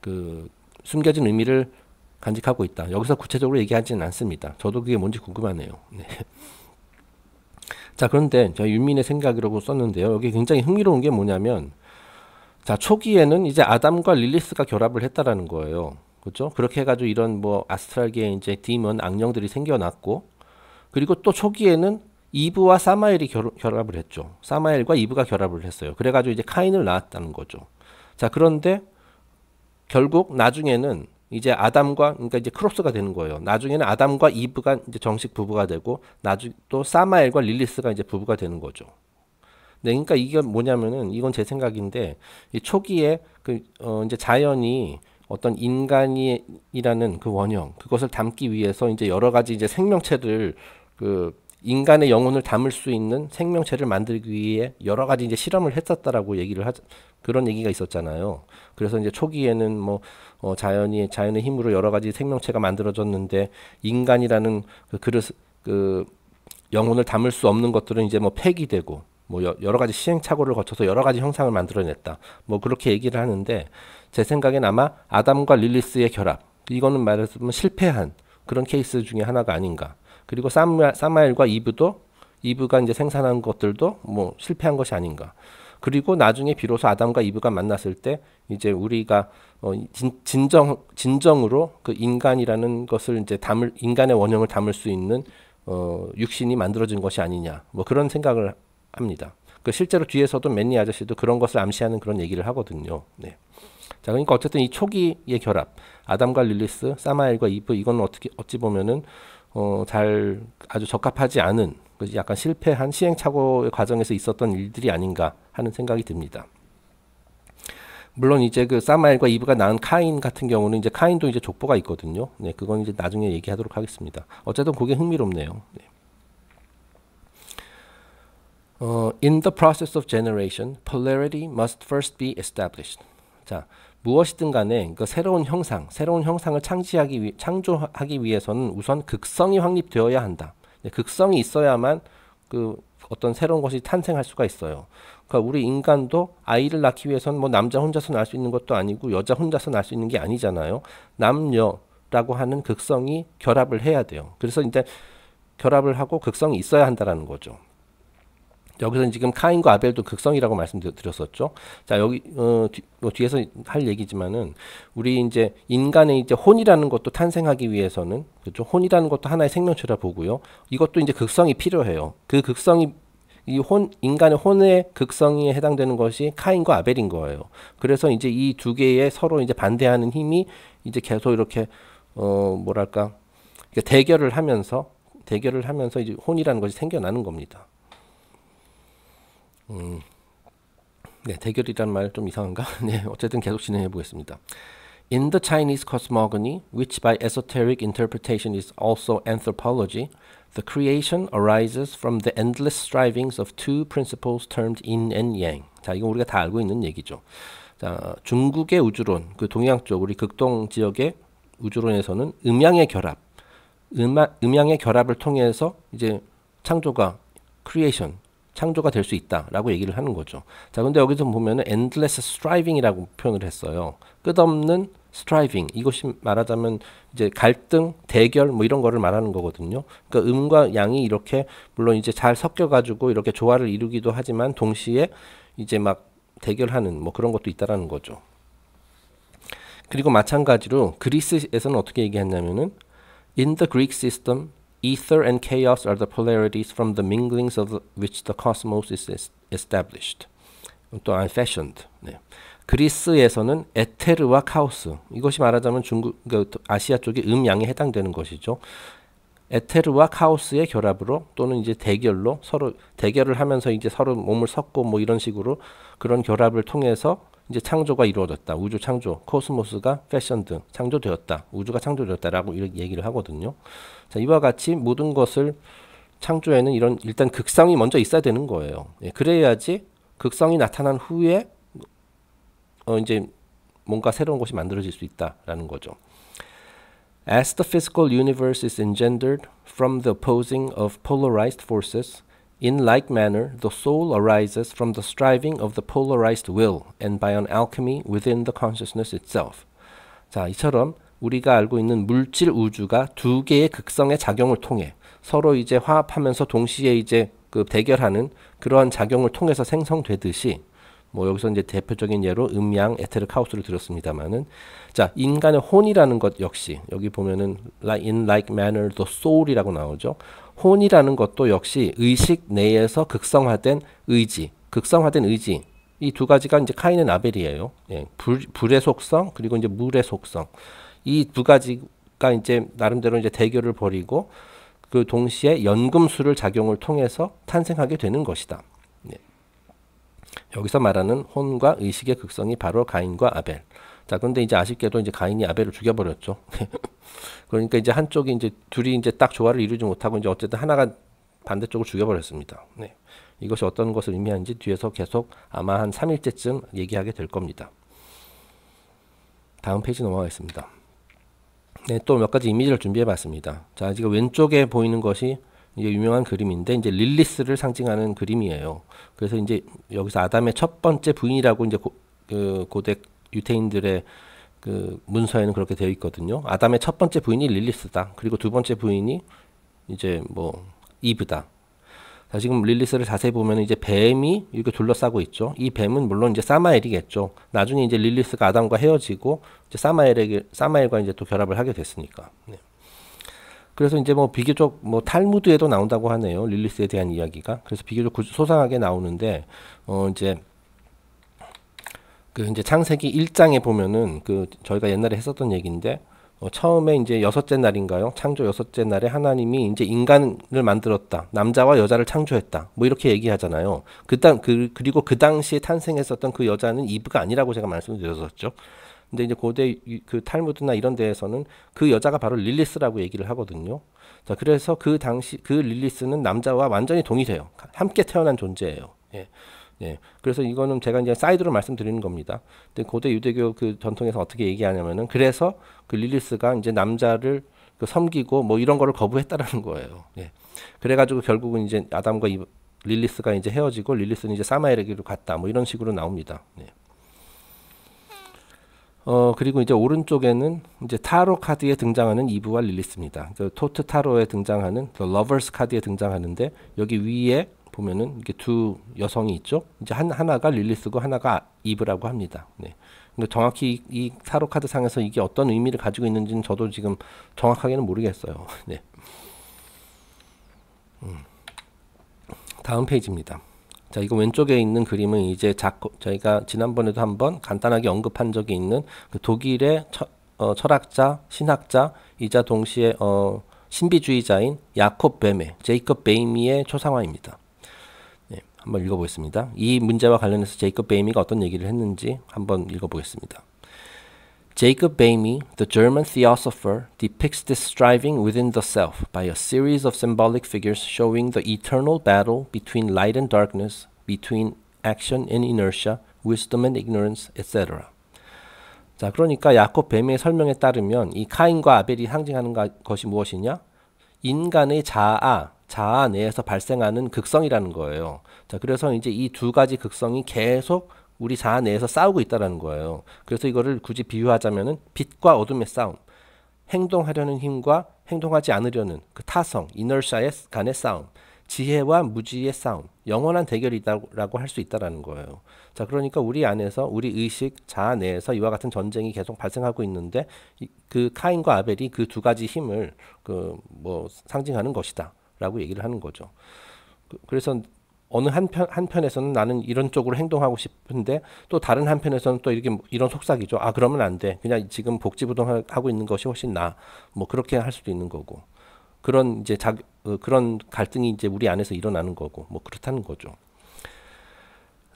Speaker 1: 그 숨겨진 의미를 간직하고 있다. 여기서 구체적으로 얘기하지는 않습니다. 저도 그게 뭔지 궁금하네요. 네. *laughs* 자 그런데 제가 윤민의 생각이라고 썼는데요. 여기 굉장히 흥미로운 게 뭐냐면 자 초기에는 이제 아담과 릴리스가 결합을 했다라는 거예요. 그렇죠? 그렇게 해가지고 이런 뭐아스트랄계의 이제 디몬 악령들이 생겨났고 그리고 또 초기에는 이브와 사마엘이 결, 합을 했죠. 사마엘과 이브가 결합을 했어요. 그래가지고 이제 카인을 낳았다는 거죠. 자 그런데 결국 나중에는 이제 아담과 그러니까 이제 크롭스가 되는 거예요. 나중에는 아담과 이브가 이제 정식 부부가 되고 나중 또 사마엘과 릴리스가 이제 부부가 되는 거죠. 네, 그러니까 이게 뭐냐면은 이건 제 생각인데 이 초기에 그어 이제 자연이 어떤 인간이라는 그 원형 그것을 담기 위해서 이제 여러 가지 이제 생명체를 그 인간의 영혼을 담을 수 있는 생명체를 만들기 위해 여러 가지 이제 실험을 했었다라고 얘기를 하 그런 얘기가 있었잖아요. 그래서 이제 초기에는 뭐 어, 자연이 자연의 힘으로 여러 가지 생명체가 만들어졌는데 인간이라는 그 그릇 그 영혼을 담을 수 없는 것들은 이제 뭐 폐기되고 뭐 여, 여러 가지 시행착오를 거쳐서 여러 가지 형상을 만들어냈다. 뭐 그렇게 얘기를 하는데 제 생각엔 아마 아담과 릴리스의 결합 이거는 말하자면 실패한 그런 케이스 중에 하나가 아닌가 그리고 사마, 사마엘과 이브도 이브가 이제 생산한 것들도 뭐 실패한 것이 아닌가 그리고 나중에 비로소 아담과 이브가 만났을 때 이제 우리가 어 진, 정 진정으로 그 인간이라는 것을 이제 담을 인간의 원형을 담을 수 있는 어 육신이 만들어진 것이 아니냐 뭐 그런 생각을 합니다. 그 실제로 뒤에서도 맨니 아저씨도 그런 것을 암시하는 그런 얘기를 하거든요. 네. 자, 그러니까 어쨌든 이 초기의 결합, 아담과 릴리스, 사마엘과 이브 이건 어떻게 어찌 보면은 어, 잘 아주 적합하지 않은 약간 실패한 시행착오의 과정에서 있었던 일들이 아닌가 하는 생각이 듭니다. 물론 이제 그 사마엘과 이브가 낳은 카인 같은 경우는 이제 카인도 이제 족보가 있거든요. 네, 그건 이제 나중에 얘기하도록 하겠습니다. 어쨌든 그게 흥미롭네요. 네. 어, in the process of generation, polarity must first be established. 자, 무엇이든 간에 그 새로운 형상, 새로운 형상을 창지하기 위, 창조하기 위해서는 우선 극성이 확립되어야 한다. 극성이 있어야만 그 어떤 새로운 것이 탄생할 수가 있어요. 그러니까 우리 인간도 아이를 낳기 위해서는 뭐 남자 혼자서 낳을 수 있는 것도 아니고 여자 혼자서 낳을 수 있는 게 아니잖아요. 남녀라고 하는 극성이 결합을 해야 돼요. 그래서 이제 결합을 하고 극성이 있어야 한다라는 거죠. 여기서 지금 카인과 아벨도 극성이라고 말씀드렸었죠. 자 여기 어, 뒤, 뭐 에서할 얘기지만은 우리 이제 인간의 이제 혼이라는 것도 탄생하기 위해서는 그죠 혼이라는 것도 하나의 생명체라 보고요. 이것도 이제 극성이 필요해요. 그 극성이 이 혼, 인간의 혼의 극성에 해당되는 것이 카인과 아벨인 거예요. 그래서 이제 이 두 개의 서로 이제 반대하는 힘이 이제 계속 이렇게 어 뭐랄까 대결을 하면서 대결을 하면서 이제 혼이라는 것이 생겨나는 겁니다. 음, 네, 대결이란 말좀 이상한가? 네, 어쨌든 계속 진행해 보겠습니다. In the Chinese cosmogony, which by esoteric interpretation is also anthropology, the creation arises from the endless strivings of two principles termed yin and yang. 자, 이건 우리가 다 알고 있는 얘기죠. 자, 중국의 우주론, 그 동양 쪽 우리 극동 지역의 우주론에서는 음양의 결합, 음아, 음양의 결합을 통해서 이제 창조가 크리에이션 창조가 될 수 있다라고 얘기를 하는 거죠. 자, 근데 여기서 보면은 endless striving이라고 표현을 했어요. 끝없는 striving 이것이 말하자면 이제 갈등, 대결 뭐 이런 거를 말하는 거거든요. 그러니까 음과 양이 이렇게 물론 이제 잘 섞여 가지고 이렇게 조화를 이루기도 하지만 동시에 이제 막 대결하는 뭐 그런 것도 있다라는 거죠. 그리고 마찬가지로 그리스에서는 어떻게 얘기했냐면은 in the Greek system Ether and chaos are the polarities from the minglings of which the cosmos is established. 또 u f a s h i o n 네. 그리스에서는 에테르와 카오스. 이것이 말하자면 중국 그러니까 아시아 쪽의 음양에 해당되는 것이죠. 에테르와 카오스의 결합으로 또는 이제 대결로 서로 대결을 하면서 이제 서로 몸을 섞고 뭐 이런 식으로 그런 결합을 통해서 이제 창조가 이루어졌다. 우주 창조, 코스모스가 패션 등 창조되었다. 우주가 창조되었다라고 이렇게 얘기를 하거든요. 자, 이와 같이 모든 것을 창조에는 이런 일단 극성이 먼저 있어야 되는 거예요. 예, 그래야지 극성이 나타난 후에 어 이제 뭔가 새로운 것이 만들어질 수 있다라는 거죠. As the physical universe is engendered from the opposing of polarized forces, In like manner, the soul arises from the striving of the polarized will and by an alchemy within the consciousness itself. 자, 이처럼 우리가 알고 있는 물질 우주가 두 개의 극성의 작용을 통해 서로 이제 화합하면서 동시에 이제 그 대결하는 그러한 작용을 통해서 생성되듯이 뭐 여기서 이제 대표적인 예로 음양 에테르 카우스를 들었습니다만은 자 인간의 혼이라는 것 역시 여기 보면은 like in like manner the soul이라고 나오죠 혼이라는 것도 역시 의식 내에서 극성화된 의지, 극성화된 의지 이 두 가지가 이제 카인의 나벨이에요 예, 불, 불의 속성 그리고 이제 물의 속성 이 두 가지가 이제 나름대로 이제 대결을 벌이고 그 동시에 연금술을 작용을 통해서 탄생하게 되는 것이다. 예. 여기서 말하는 혼과 의식의 극성이 바로 가인과 아벨. 자, 근데 이제 아쉽게도 이제 가인이 아벨을 죽여버렸죠. *laughs* 그러니까 이제 한쪽이 이제 둘이 이제 딱 조화를 이루지 못하고 이제 어쨌든 하나가 반대쪽을 죽여버렸습니다. 네. 이것이 어떤 것을 의미하는지 뒤에서 계속 아마 한 3일째쯤 얘기하게 될 겁니다. 다음 페이지 넘어가겠습니다. 네, 또 몇 가지 이미지를 준비해 봤습니다. 자, 지금 왼쪽에 보이는 것이 이제 유명한 그림인데 이제 릴리스를 상징하는 그림이에요. 그래서 이제 여기서 아담의 첫 번째 부인이라고 이제 고, 그 고대 유태인들의 그 문서에는 그렇게 되어 있거든요. 아담의 첫 번째 부인이 릴리스다. 그리고 두 번째 부인이 이제 뭐 이브다. 자, 지금 릴리스를 자세히 보면 이제 뱀이 이렇게 둘러싸고 있죠. 이 뱀은 물론 이제 사마엘이겠죠. 나중에 이제 릴리스가 아담과 헤어지고 이제 사마엘에게 사마엘과 이제 또 결합을 하게 됐으니까. 네. 그래서 이제 뭐 비교적 뭐 탈무드에도 나온다고 하네요. 릴리스에 대한 이야기가. 그래서 비교적 소상하게 나오는데 어 이제 그 이제 창세기 1장에 보면은 그 저희가 옛날에 했었던 얘기인데 어, 처음에 이제 여섯째 날인가요? 창조 여섯째 날에 하나님이 이제 인간을 만들었다. 남자와 여자를 창조했다. 뭐 이렇게 얘기하잖아요. 그당 그 그리고 그 당시에 탄생했었던 그 여자는 이브가 아니라고 제가 말씀드렸었죠. 근데 이제 고대 그 탈무드나 이런 데에서는 그 여자가 바로 릴리스라고 얘기를 하거든요. 자, 그래서 그 당시 그 릴리스는 남자와 완전히 동이돼요 함께 태어난 존재예요. 예. 예. 그래서 이거는 제가 이제 사이드로 말씀드리는 겁니다. 근데 고대 유대교 그 전통에서 어떻게 얘기하냐면은 그래서 그 릴리스가 이제 남자를 그 섬기고 뭐 이런 거를 거부했다라는 거예요. 예. 그래가지고 결국은 이제 아담과 이, 릴리스가 이제 헤어지고 릴리스는 이제 사마에르기로 갔다 뭐 이런 식으로 나옵니다. 예. 어 그리고 이제 오른쪽에는 이제 타로 카드에 등장하는 이브와 릴리스입니다. 그 토트 타로에 등장하는 The 그 Lovers 카드에 등장하는데 여기 위에 보면은 이게 두 여성이 있죠. 이제 한 하나가 릴리스고 하나가 이브라고 합니다. 네. 근데 정확히 이 타로 카드 상에서 이게 어떤 의미를 가지고 있는지는 저도 지금 정확하게는 모르겠어요. *laughs* 네. 음. 다음 페이지입니다. 자, 이거 왼쪽에 있는 그림은 이제 작, 저희가 지난번에도 한번 간단하게 언급한 적이 있는 그 독일의 처, 어, 철학자, 신학자이자 동시에 어, 신비주의자인 야콥 베메, 제이콥 베이미의 초상화입니다. 한번 읽어보겠습니다. 이 문제와 관련해서 제이콥 베이미가 어떤 얘기를 했는지 한번 읽어보겠습니다. Jacob Baimi, the German theosopher, depicts this striving within the self by a series of symbolic figures showing the eternal battle between light and darkness, between action and inertia, wisdom and ignorance, etc. 자, 그러니까 야콥 뱀의 설명에 따르면 이 카인과 아벨이 상징하는 것이 무엇이냐? 인간의 자아, 자아 내에서 발생하는 극성이라는 거예요. 자, 그래서 이제 이 두 가지 극성이 계속 우리 자아 내에서 싸우고 있다라는 거예요. 그래서 이거를 굳이 비유하자면은 빛과 어둠의 싸움, 행동하려는 힘과 행동하지 않으려는 그 타성, 이널샤의 간의 싸움, 지혜와 무지의 싸움, 영원한 대결이라고 할 수 있다라는 거예요. 자, 그러니까 우리 안에서 우리 의식 자아 내에서 이와 같은 전쟁이 계속 발생하고 있는데 이, 그 카인과 아벨이 그 두 가지 힘을 그 뭐 상징하는 것이다. 라고 얘기를 하는 거죠. 그, 그래서 어느 한편, 한편에서는 나는 이런 쪽으로 행동하고 싶은데 또 다른 한편에서는 또 이렇게 이런 속삭이죠. 아, 그러면 안 돼. 그냥 지금 복지부동하고 있는 것이 훨씬 나. 뭐 그렇게 할 수도 있는 거고. 그런 이제 자, 어, 그런 갈등이 이제 우리 안에서 일어나는 거고. 뭐 그렇다는 거죠.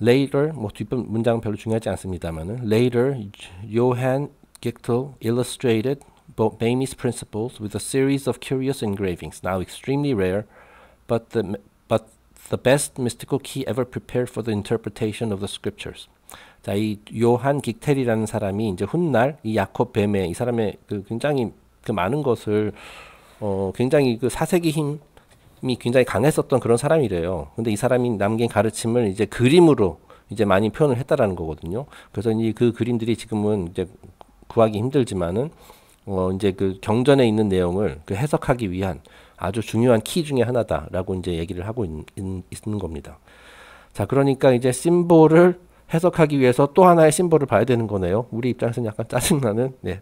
Speaker 1: Later, 뭐 뒷문 문장은 별로 중요하지 않습니다만은 later, Johann Gichtel illustrated Bamy's principles with a series of curious engravings, now extremely rare, but the, but the best mystical key ever prepared for the interpretation of the scriptures. 자, 이 요한 긱텔이라는 사람이 이제 훗날 이 야콥 뱀에 이 사람의 그 굉장히 그 많은 것을 어 굉장히 그 사색의 힘이 굉장히 강했었던 그런 사람이래요. 근데 이 사람이 남긴 가르침을 이제 그림으로 이제 많이 표현을 했다라는 거거든요. 그래서 이 그 그림들이 지금은 이제 구하기 힘들지만은 어 이제 그 경전에 있는 내용을 그 해석하기 위한 아주 중요한 키 중에 하나다라고 이제 얘기를 하고 있, 있, 있는 겁니다. 자, 그러니까 이제 심볼을 해석하기 위해서 또 하나의 심볼을 봐야 되는 거네요. 우리 입장에서는 약간 짜증나는 네.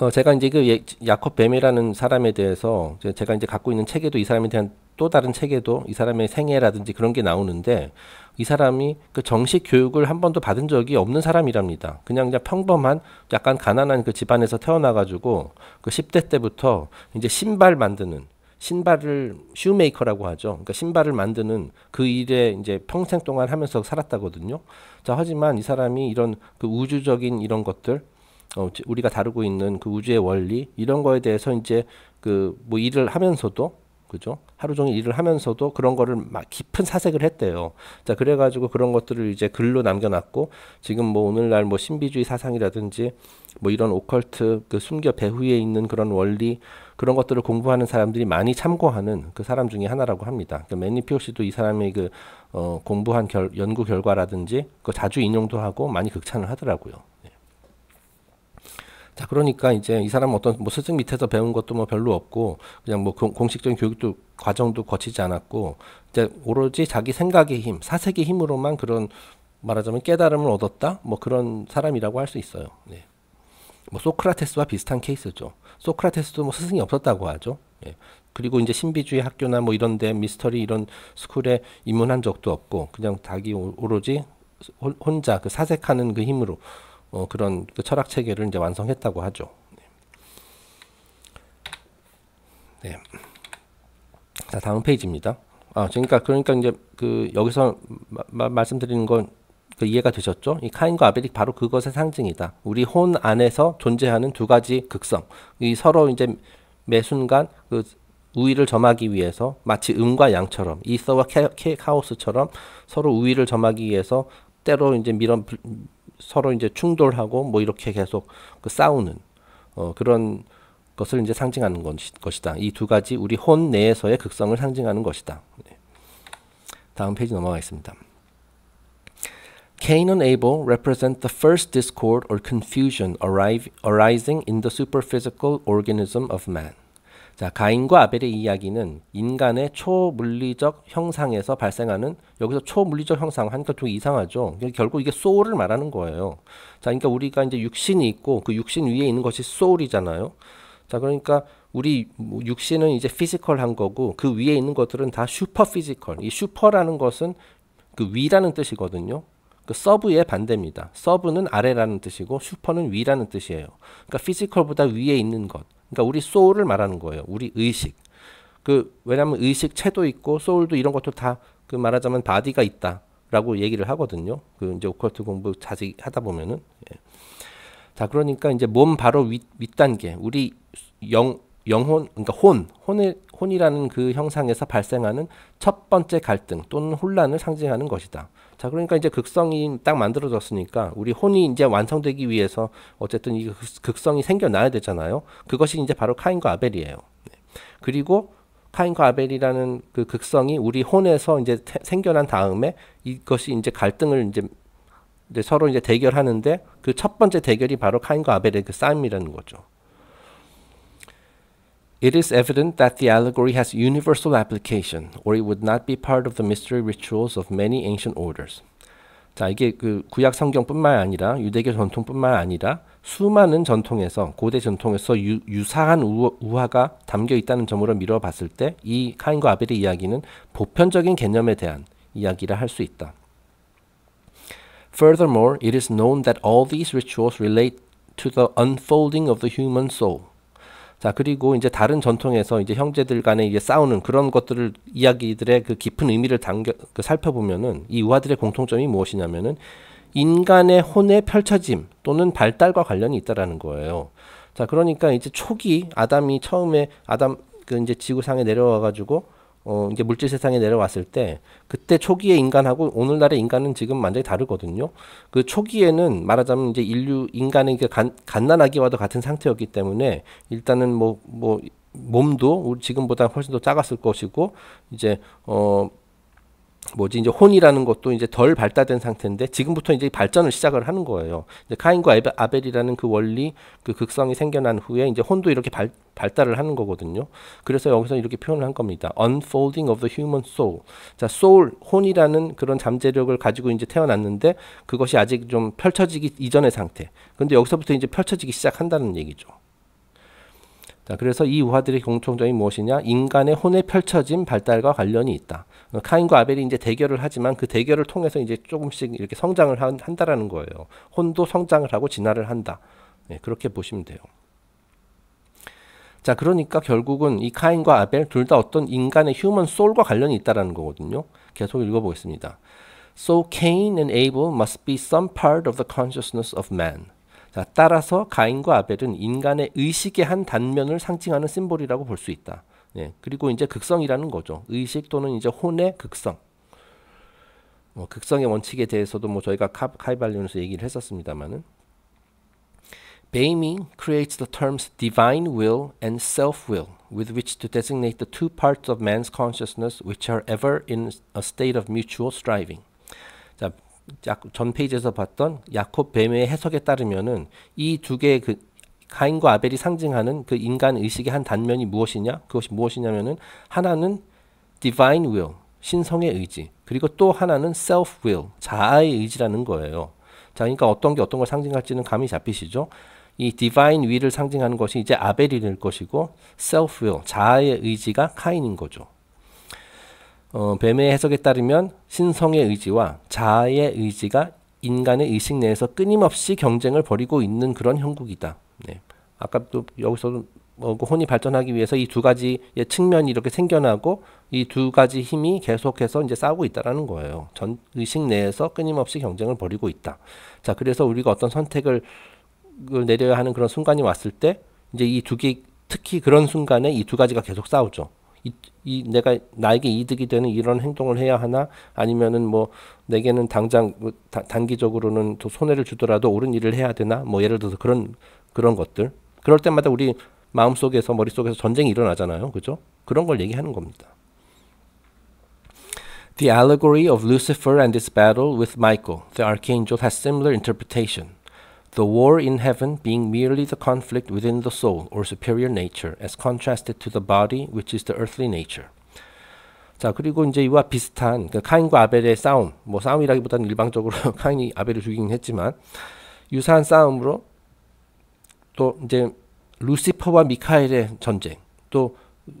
Speaker 1: 어, 제가 이제 그 예, 야콥 뱀이라는 사람에 대해서 제가 이제 갖고 있는 책에도 이 사람에 대한 또 다른 책에도 이 사람의 생애라든지 그런 게 나오는데 이 사람이 그 정식 교육을 한 번도 받은 적이 없는 사람이랍니다. 그냥 그냥 평범한 약간 가난한 그 집안에서 태어나가지고 그 10대 때부터 이제 신발 만드는 신발을 슈메이커라고 하죠. 그러니까 신발을 만드는 그 일에 이제 평생 동안 하면서 살았다거든요. 자, 하지만 이 사람이 이런 그 우주적인 이런 것들 어, 우리가 다루고 있는 그 우주의 원리 이런 거에 대해서 이제 그 뭐 일을 하면서도 그죠? 하루 종일 일을 하면서도 그런 거를 막 깊은 사색을 했대요. 자, 그래가지고 그런 것들을 이제 글로 남겨놨고, 지금 뭐 오늘날 뭐 신비주의 사상이라든지, 뭐 이런 오컬트, 그 숨겨 배후에 있는 그런 원리, 그런 것들을 공부하는 사람들이 많이 참고하는 그 사람 중에 하나라고 합니다. 그러니까 매니피오 씨도 이사람이 그, 어, 공부한 결, 연구 결과라든지, 그 자주 인용도 하고 많이 극찬을 하더라고요. 자 그러니까 이제 이 사람 은 어떤 뭐 스승 밑에서 배운 것도 뭐 별로 없고 그냥 뭐 공, 식적인 교육도 과정도 거치지 않았고 이제 오로지 자기 생각의 힘 사색의 힘으로만 그런 말하자면 깨달음을 얻었다 뭐 그런 사람이라고 할 수 있어요 네. 뭐 소크라테스와 비슷한 케이스죠 소크라테스도 뭐 스승이 없었다고 하죠 예. 그리고 이제 신비주의 학교나 뭐 이런데 미스터리 이런 스쿨에 입문한 적도 없고 그냥 자기 오로지 혼자 그 사색하는 그 힘으로 어, 그런 그 철학 체계를 이제 완성했다고 하죠. 네. 네. 자, 다음 페이지입니다. 아, 그러니까 그러니까 이제 그 여기서 마, 마, 말씀드리는 건 그 이해가 되셨죠? 이 카인과 아벨이 바로 그것의 상징이다. 우리 혼 안에서 존재하는 두 가지 극성. 이 서로 이제 매 순간 그 우위를 점하기 위해서 마치 음과 양처럼 이서와 카오스처럼 서로 우위를 점하기 위해서 때로 이제 밀어 서로 이제 충돌하고 뭐 이렇게 계속 그 싸우는 어, 그런 것을 이제 상징하는 것이, 다이 두 가지 우리 혼 내에서의 극성을 상징하는 것이다. 네. 다음 페이지 넘어가겠습니다. Cain and Abel represent the first discord or confusion arising in the superphysical organism of man. 자, 가인과 아벨의 이야기는 인간의 초물리적 형상에서 발생하는 여기서 초물리적 형상 하니까 좀 이상하죠. 그러니까 결국 이게 소울을 말하는 거예요. 자, 그러니까 우리가 이제 육신이 있고 그 육신 위에 있는 것이 소울이잖아요. 자, 그러니까 우리 뭐 육신은 이제 피지컬한 거고 그 위에 있는 것들은 다 슈퍼 피지컬. 이 슈퍼라는 것은 그 위라는 뜻이거든요. 그 서브의 반대입니다. 서브는 아래라는 뜻이고 슈퍼는 위라는 뜻이에요. 그러니까 피지컬보다 위에 있는 것. 그러니까 우리 소울을 말하는 거예요. 우리 의식. 그 왜냐하면 의식 체도 있고 소울도 이런 것도 다 그 말하자면 바디가 있다라고 얘기를 하거든요. 그 이제 오컬트 공부 자세히 하다 보면은 예. 자 그러니까 이제 몸 바로 윗, 윗단계 우리 영 영혼 그러니까 혼 혼의 혼이라는 그 형상에서 발생하는 첫 번째 갈등 또는 혼란을 상징하는 것이다. 자, 그러니까 이제 극성이 딱 만들어졌으니까 우리 혼이 이제 완성되기 위해서 어쨌든 이 극성이 생겨나야 되잖아요. 그것이 이제 바로 카인과 아벨이에요. 네. 그리고 카인과 아벨이라는 그 극성이 우리 혼에서 이제 태, 생겨난 다음에 이것이 이제 갈등을 이제, 이제 서로 이제 대결하는데 그 첫 번째 대결이 바로 카인과 아벨의 그 싸움이라는 거죠. It is evident that the allegory has universal application, or it would not be part of the mystery rituals of many ancient orders. 자, 이게 그 구약 성경뿐만 아니라 유대교 전통뿐만 아니라 수많은 전통에서 고대 전통에서 유, 사한 우화, 가 담겨 있다는 점으로 미뤄 봤을 때 이 카인과 아벨의 이야기는 보편적인 개념에 대한 이야기를 할 수 있다. Furthermore, it is known that all these rituals relate to the unfolding of the human soul. 자 그리고 이제 다른 전통에서 이제 형제들 간에 이제 싸우는 그런 것들을 이야기들의 그 깊은 의미를 담겨 그 살펴보면은 이 우화들의 공통점이 무엇이냐면은 인간의 혼의 펼쳐짐 또는 발달과 관련이 있다라는 거예요. 자 그러니까 이제 초기 아담이 처음에 아담 그 이제 지구상에 내려와 가지고 어, 이제 물질 세상에 내려왔을 때 그때 초기의 인간하고 오늘날의 인간은 지금 완전히 다르거든요. 그 초기에는 말하자면 이제 인류 인간은그 간, 갓난아기와도 같은 상태였기 때문에 일단은 뭐뭐 뭐 몸도 우리 지금보다 훨씬 더 작았을 것이고 이제 어 뭐지 이제 혼이라는 것도 이제 덜 발달된 상태인데 지금부터 이제 발전을 시작을 하는 거예요. 이제 카인과 아벨, 이라는그 원리 그 극성이 생겨난 후에 이제 혼도 이렇게 발, 발달을 하는 거거든요. 그래서 여기서 이렇게 표현을 한 겁니다. Unfolding of the human soul. 자, soul 혼이라는 그런 잠재력을 가지고 이제 태어났는데 그것이 아직 좀 펼쳐지기 이전의 상태. 근데 여기서부터 이제 펼쳐지기 시작한다는 얘기죠. 자, 그래서 이 우화들의 공통점이 무엇이냐? 인간의 혼에 펼쳐진 발달과 관련이 있다. 카인과 아벨이 이제 대결을 하지만 그 대결을 통해서 이제 조금씩 이렇게 성장을 한, 다라는 거예요. 혼도 성장을 하고 진화를 한다. 네, 그렇게 보시면 돼요. 자, 그러니까 결국은 이 카인과 아벨 둘 다 어떤 인간의 휴먼 소울과 관련이 있다라는 거거든요. 계속 읽어보겠습니다. So Cain and Abel must be some part of the consciousness of man. 자, 따라서 가인과 아벨은 인간의 의식의 한 단면을 상징하는 심볼이라고 볼 수 있다. 예, 그리고 이제 극성이라는 거죠. 의식 또는 이제 혼의 극성. 뭐 극성의 원칙에 대해서도 뭐 저희가 카이발리온에서 얘기를 했었습니다만은 Baiming creates the terms divine will and self will, with which to designate the two parts of man's consciousness which are ever in a state of mutual striving. 전 페이지에서 봤던 야콥 뱀의 해석에 따르면은 이 두 개의 그 가인과 아벨이 상징하는 그 인간 의식의 한 단면이 무엇이냐? 그것이 무엇이냐면은 하나는 divine will, 신성의 의지. 그리고 또 하나는 self will, 자아의 의지라는 거예요. 자, 그러니까 어떤 게 어떤 걸 상징할지는 감이 잡히시죠? 이 divine will을 상징하는 것이 이제 아벨이 될 것이고 self will, 자아의 의지가 카인인 거죠. 어, 뱀의 해석에 따르면 신성의 의지와 자아의 의지가 인간의 의식 내에서 끊임없이 경쟁을 벌이고 있는 그런 형국이다. 네. 아까도 여기서도 뭐 혼이 발전하기 위해서 이 두 가지의 측면이 이렇게 생겨나고 이 두 가지 힘이 계속해서 이제 싸우고 있다라는 거예요. 전 의식 내에서 끊임없이 경쟁을 벌이고 있다. 자, 그래서 우리가 어떤 선택을 내려야 하는 그런 순간이 왔을 때 이제 이 두개 특히 그런 순간에 이 두 가지가 계속 싸우죠. 이, 이 내가 나에게 이득이 되는 이런 행동을 해야 하나 아니면은 뭐 내게는 당장 뭐 다, 단기적으로는 또 손해를 주더라도 옳은 일을 해야 되나 뭐 예를 들어서 그런 그런 것들 그럴 때마다 우리 마음속에서 머릿속에서 전쟁이 일어나잖아요. 그죠? 그런 걸 얘기하는 겁니다. The allegory of Lucifer and his battle with Michael, the archangel, has similar interpretation. the war in heaven being merely the conflict within the soul or superior nature as contrasted to the body which is the earthly nature. 자 그리고 이제 이와 비슷한 그 카인과 아벨의 싸움 뭐 싸움이라기보다는 일방적으로 *laughs* 카인이 아벨을 죽이긴 했지만 유사한 싸움으로 또 이제 루시퍼와 미카엘의 전쟁 또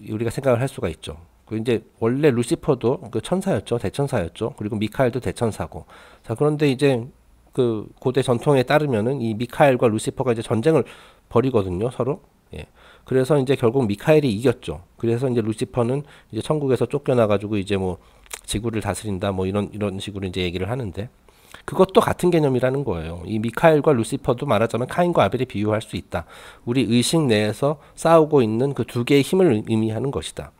Speaker 1: 우리가 생각을 할 수가 있죠. 그 이제 원래 루시퍼도 그 천사였죠 대천사였죠. 그리고 미카엘도 대천사고 자 그런데 이제 그 고대 전통에 따르면은 이 미카엘과 루시퍼가 이제 전쟁을 벌이거든요, 서로. 예. 그래서 이제 결국 미카엘이 이겼죠. 그래서 이제 루시퍼는 이제 천국에서 쫓겨나 가지고 이제 뭐 지구를 다스린다 뭐 이런 이런 식으로 이제 얘기를 하는데 그것도 같은 개념이라는 거예요. 이 미카엘과 루시퍼도 말하자면 카인과 아벨이 비유할 수 있다. 우리 의식 내에서 싸우고 있는 그 두 개의 힘을 의미하는 것이다.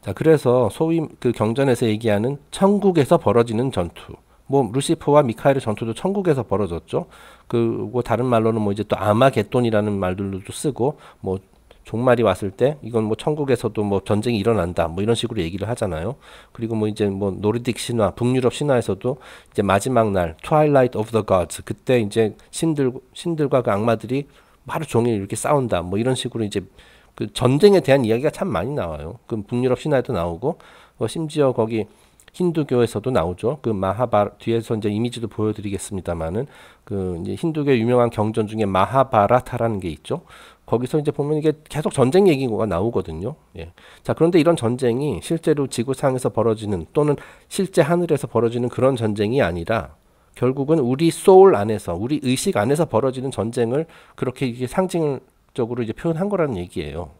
Speaker 1: 자, 그래서 소위 그 경전에서 얘기하는 천국에서 벌어지는 전투. 뭐 루시퍼와 미카엘의 전투도 천국에서 벌어졌죠. 그리고 다른 말로는 뭐 이제 또 아마겟돈이라는 말들도 쓰고 뭐 종말이 왔을 때 이건 뭐 천국에서도 뭐 전쟁이 일어난다 뭐 이런 식으로 얘기를 하잖아요. 그리고 뭐 이제 뭐 노르딕 신화, 북유럽 신화에서도 이제 마지막 날 Twilight of the Gods 그때 이제 신들 신들과 그 악마들이 하루 종일 이렇게 싸운다 뭐 이런 식으로 이제 그 전쟁에 대한 이야기가 참 많이 나와요. 그 북유럽 신화에도 나오고 뭐 심지어 거기 힌두교에서도 나오죠. 그 마하바 뒤에서 이제 이미지도 보여드리겠습니다만은 그 이제 힌두교 의 유명한 경전 중에 마하바라타라는 게 있죠. 거기서 이제 보면 이게 계속 전쟁 얘기가 나오거든요. 예. 자, 그런데 이런 전쟁이 실제로 지구상에서 벌어지는 또는 실제 하늘에서 벌어지는 그런 전쟁이 아니라 결국은 우리 소울 안에서 우리 의식 안에서 벌어지는 전쟁을 그렇게 이게 상징적으로 이제 표현한 거라는 얘기예요.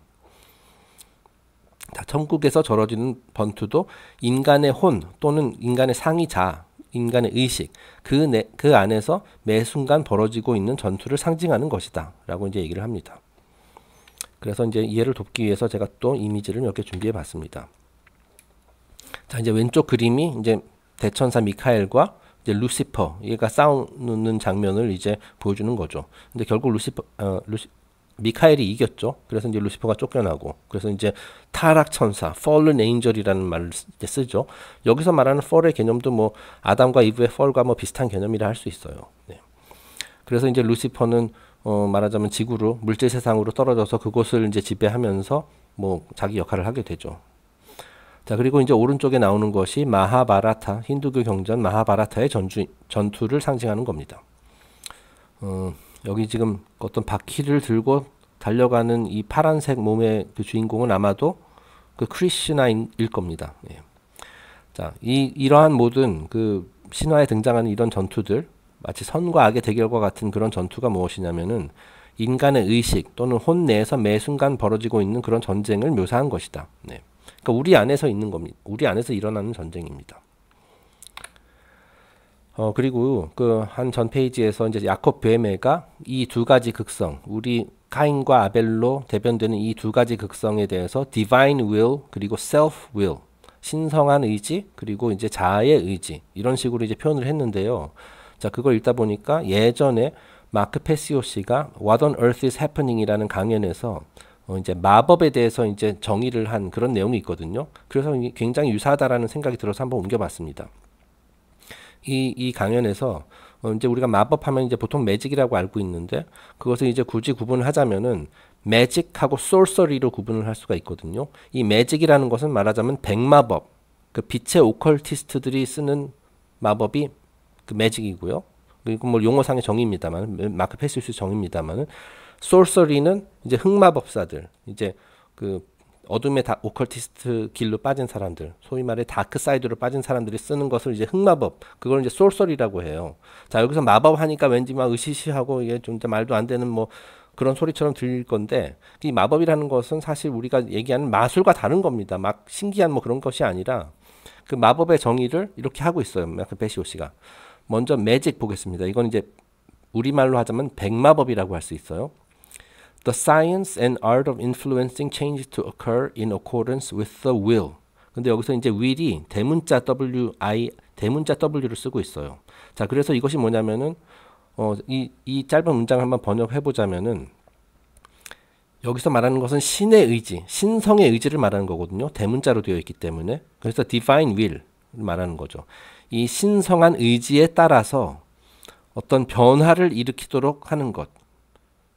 Speaker 1: 자, 천국에서 절어지는 번투도 인간의 혼 또는 인간의 상의자, 인간의 의식 그, 내, 그 안에서 매 순간 벌어지고 있는 전투를 상징하는 것이다라고 이제 얘기를 합니다. 그래서 이제 이해를 돕기 위해서 제가 또 이미지를 몇 개 준비해 봤습니다. 자, 이제 왼쪽 그림이 이제 대천사 미카엘과 이제 루시퍼 얘가 싸우는 장면을 이제 보여주는 거죠. 근데 결국 루시퍼 어, 루시, 미카엘이 이겼죠. 그래서 이제 루시퍼가 쫓겨나고 그래서 이제 타락 천사 (fallen angel이라는 말을 쓰죠. 여기서 말하는 fall의 개념도 뭐 아담과 이브의 fall과 뭐 비슷한 개념이라 할 수 있어요. 네. 그래서 이제 루시퍼는 어 말하자면 지구로 물질 세상으로 떨어져서 그곳을 이제 지배하면서 뭐 자기 역할을 하게 되죠. 자 그리고 이제 오른쪽에 나오는 것이 마하바라타 힌두교 경전 마하바라타의 전주, 전투를 상징하는 겁니다. 어, 여기 지금 어떤 바퀴를 들고 달려가는 이 파란색 몸의 그 주인공은 아마도 그 크리시나일 겁니다. 예. 자, 이 이러한 모든 그 신화에 등장하는 이런 전투들 마치 선과 악의 대결과 같은 그런 전투가 무엇이냐면은 인간의 의식 또는 혼 내에서 매 순간 벌어지고 있는 그런 전쟁을 묘사한 것이다. 네. 그러니까 우리 안에서 있는 겁니다. 우리 안에서 일어나는 전쟁입니다. 어 그리고 그 한 전 페이지에서 이제 야콥 베메가 이 두 가지 극성 우리 카인과 아벨로 대변되는 이 두 가지 극성에 대해서 divine will 그리고 self will 신성한 의지 그리고 이제 자아의 의지 이런 식으로 이제 표현을 했는데요. 자 그걸 읽다 보니까 예전에 마크 페시오 씨가 What on Earth is Happening이라는 강연에서 어 이제 마법에 대해서 이제 정의를 한 그런 내용이 있거든요. 그래서 굉장히 유사하다라는 생각이 들어서 한번 옮겨봤습니다. 이, 이 강연에서 어, 이제 우리가 마법하면 이제 보통 매직이라고 알고 있는데 그것을 이제 굳이 구분하자면은 매직하고 쏠서리로 구분을 할 수가 있거든요. 이 매직이라는 것은 말하자면 백마법, 그 빛의 오컬티스트들이 쓰는 마법이 그 매직이고요. 그리고 뭐 용어상의 정의입니다만 마크 패시스 정의입니다만은 솔서리는 이제 흑마법사들 이제 그 어둠의 다, 오컬티스트 길로 빠진 사람들, 소위 말해 다크 사이드로 빠진 사람들이 쓰는 것을 이제 흑마법, 그걸 이제 솔솔이라고 해요. 자 여기서 마법 하니까 왠지 막 으시시하고 이게 좀 말도 안 되는 뭐 그런 소리처럼 들릴 건데 이 마법이라는 것은 사실 우리가 얘기하는 마술과 다른 겁니다. 막 신기한 뭐 그런 것이 아니라 그 마법의 정의를 이렇게 하고 있어요. 마크 베시오 그 씨가 먼저 매직 보겠습니다. 이건 이제 우리말로 하자면 백마법이라고 할 수 있어요. The science and art of influencing change to occur in accordance with the will. 근데 여기서 이제 will이 대문자 WI 대문자 W를 쓰고 있어요. 자, 그래서 이것이 뭐냐면은 어, 이, 이 짧은 문장을 한번 번역해 보자면은 여기서 말하는 것은 신의 의지, 신성의 의지를 말하는 거거든요. 대문자로 되어 있기 때문에. 그래서 divine will 말하는 거죠. 이 신성한 의지에 따라서 어떤 변화를 일으키도록 하는 것.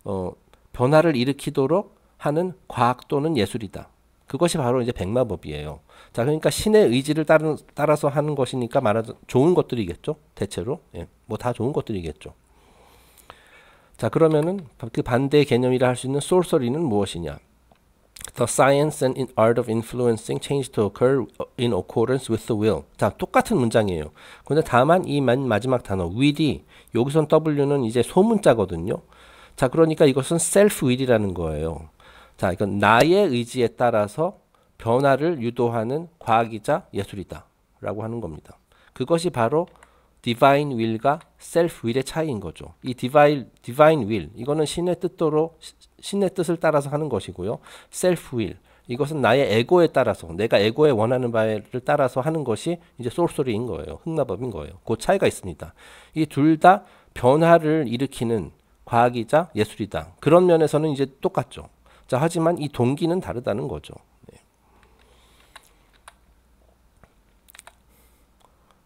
Speaker 1: 어, 변화를 일으키도록 하는 과학 또는 예술이다. 그것이 바로 이제 백마법이에요. 자, 그러니까 신의 의지를 따른, 따라서 하는 것이니까 말하자 면 좋은 것들이겠죠. 대체로. 예. 뭐 다 좋은 것들이겠죠. 자, 그러면은 그 반대의 개념이라 할 수 있는 소 o r c e 는 무엇이냐? The science and art of influencing change to occur in accordance with the will. 자, 똑같은 문장이에요. 근데 다만 이 마지막 단어, w i t h 여기선 w는 이제 소문자거든요. 자, 그러니까 이것은 셀프 윌이라는 거예요. 자, 이건 나의 의지에 따라서 변화를 유도하는 과학이자 예술이다라고 하는 겁니다. 그것이 바로 디바인 윌과 셀프 윌의 차이인 거죠. 이 디바인 디바인 윌 이거는 신의 뜻대로 신의 뜻을 따라서 하는 것이고요. 셀프 윌 이것은 나의 에고에 따라서 내가 에고에 원하는 바를 따라서 하는 것이 이제 솔솔이인 거예요. 흑마법인 거예요. 그 차이가 있습니다. 이 둘 다 변화를 일으키는 과학이자 예술이다. 그런 면에서는 이제 똑같죠. 자, 하지만 이 동기는 다르다는 거죠. 네.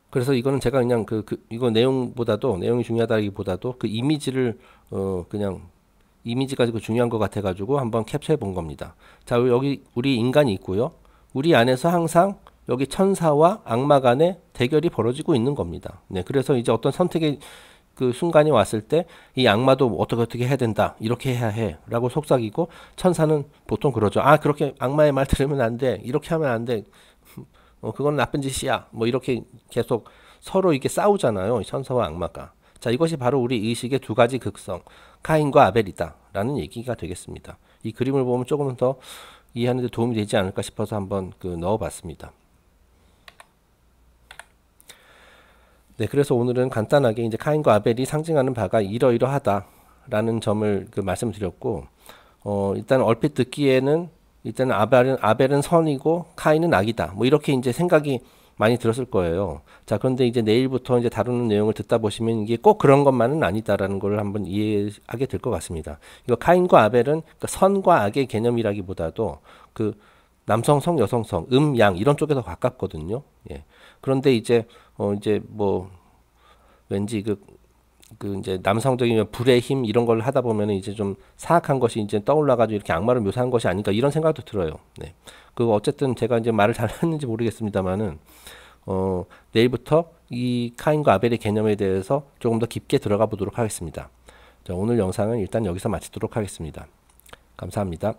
Speaker 1: 그래서 이거는 제가 그냥 그, 그, 이거 내용보다도 내용이 중요하다기보다도 그 이미지를 어 그냥 이미지 가지고 중요한 것 같아 가지고 한번 캡처해 본 겁니다. 자, 여기 우리 인간이 있고요. 우리 안에서 항상 여기 천사와 악마 간의 대결이 벌어지고 있는 겁니다. 네, 그래서 이제 어떤 선택의 그 순간이 왔을 때 이 악마도 어떻게 어떻게 해야 된다 이렇게 해야 해라고 속삭이고 천사는 보통 그러죠 아 그렇게 악마의 말 들으면 안 돼 이렇게 하면 안돼 어, 그건 나쁜 짓이야 뭐 이렇게 계속 서로 이렇게 싸우잖아요 천사와 악마가 자 이것이 바로 우리 의식의 두 가지 극성 카인과 아벨이다라는 얘기가 되겠습니다 이 그림을 보면 조금 더 이해하는 데 도움이 되지 않을까 싶어서 한번 그 넣어봤습니다. 네, 그래서 오늘은 간단하게 이제 카인과 아벨이 상징하는 바가 이러이러하다라는 점을 그 말씀드렸고, 어, 일단 얼핏 듣기에는 일단 아벨은, 아벨은 선이고 카인은 악이다. 뭐 이렇게 이제 생각이 많이 들었을 거예요. 자, 그런데 이제 내일부터 이제 다루는 내용을 듣다 보시면 이게 꼭 그런 것만은 아니다라는 걸 한번 이해하게 될 것 같습니다. 이거 카인과 아벨은 그 선과 악의 개념이라기보다도 그 남성성, 여성성, 음, 양 이런 쪽에 서 가깝거든요. 예. 그런데 이제 어 이제 뭐 왠지 그, 그 이제 남성적인 불의 힘 이런 걸 하다 보면 이제 좀 사악한 것이 이제 떠올라가지고 이렇게 악마를 묘사한 것이 아닌가 이런 생각도 들어요. 네. 그 어쨌든 제가 이제 말을 잘 *laughs* 했는지 모르겠습니다만은 어 내일부터 이 카인과 아벨의 개념에 대해서 조금 더 깊게 들어가 보도록 하겠습니다. 자, 오늘 영상은 일단 여기서 마치도록 하겠습니다. 감사합니다.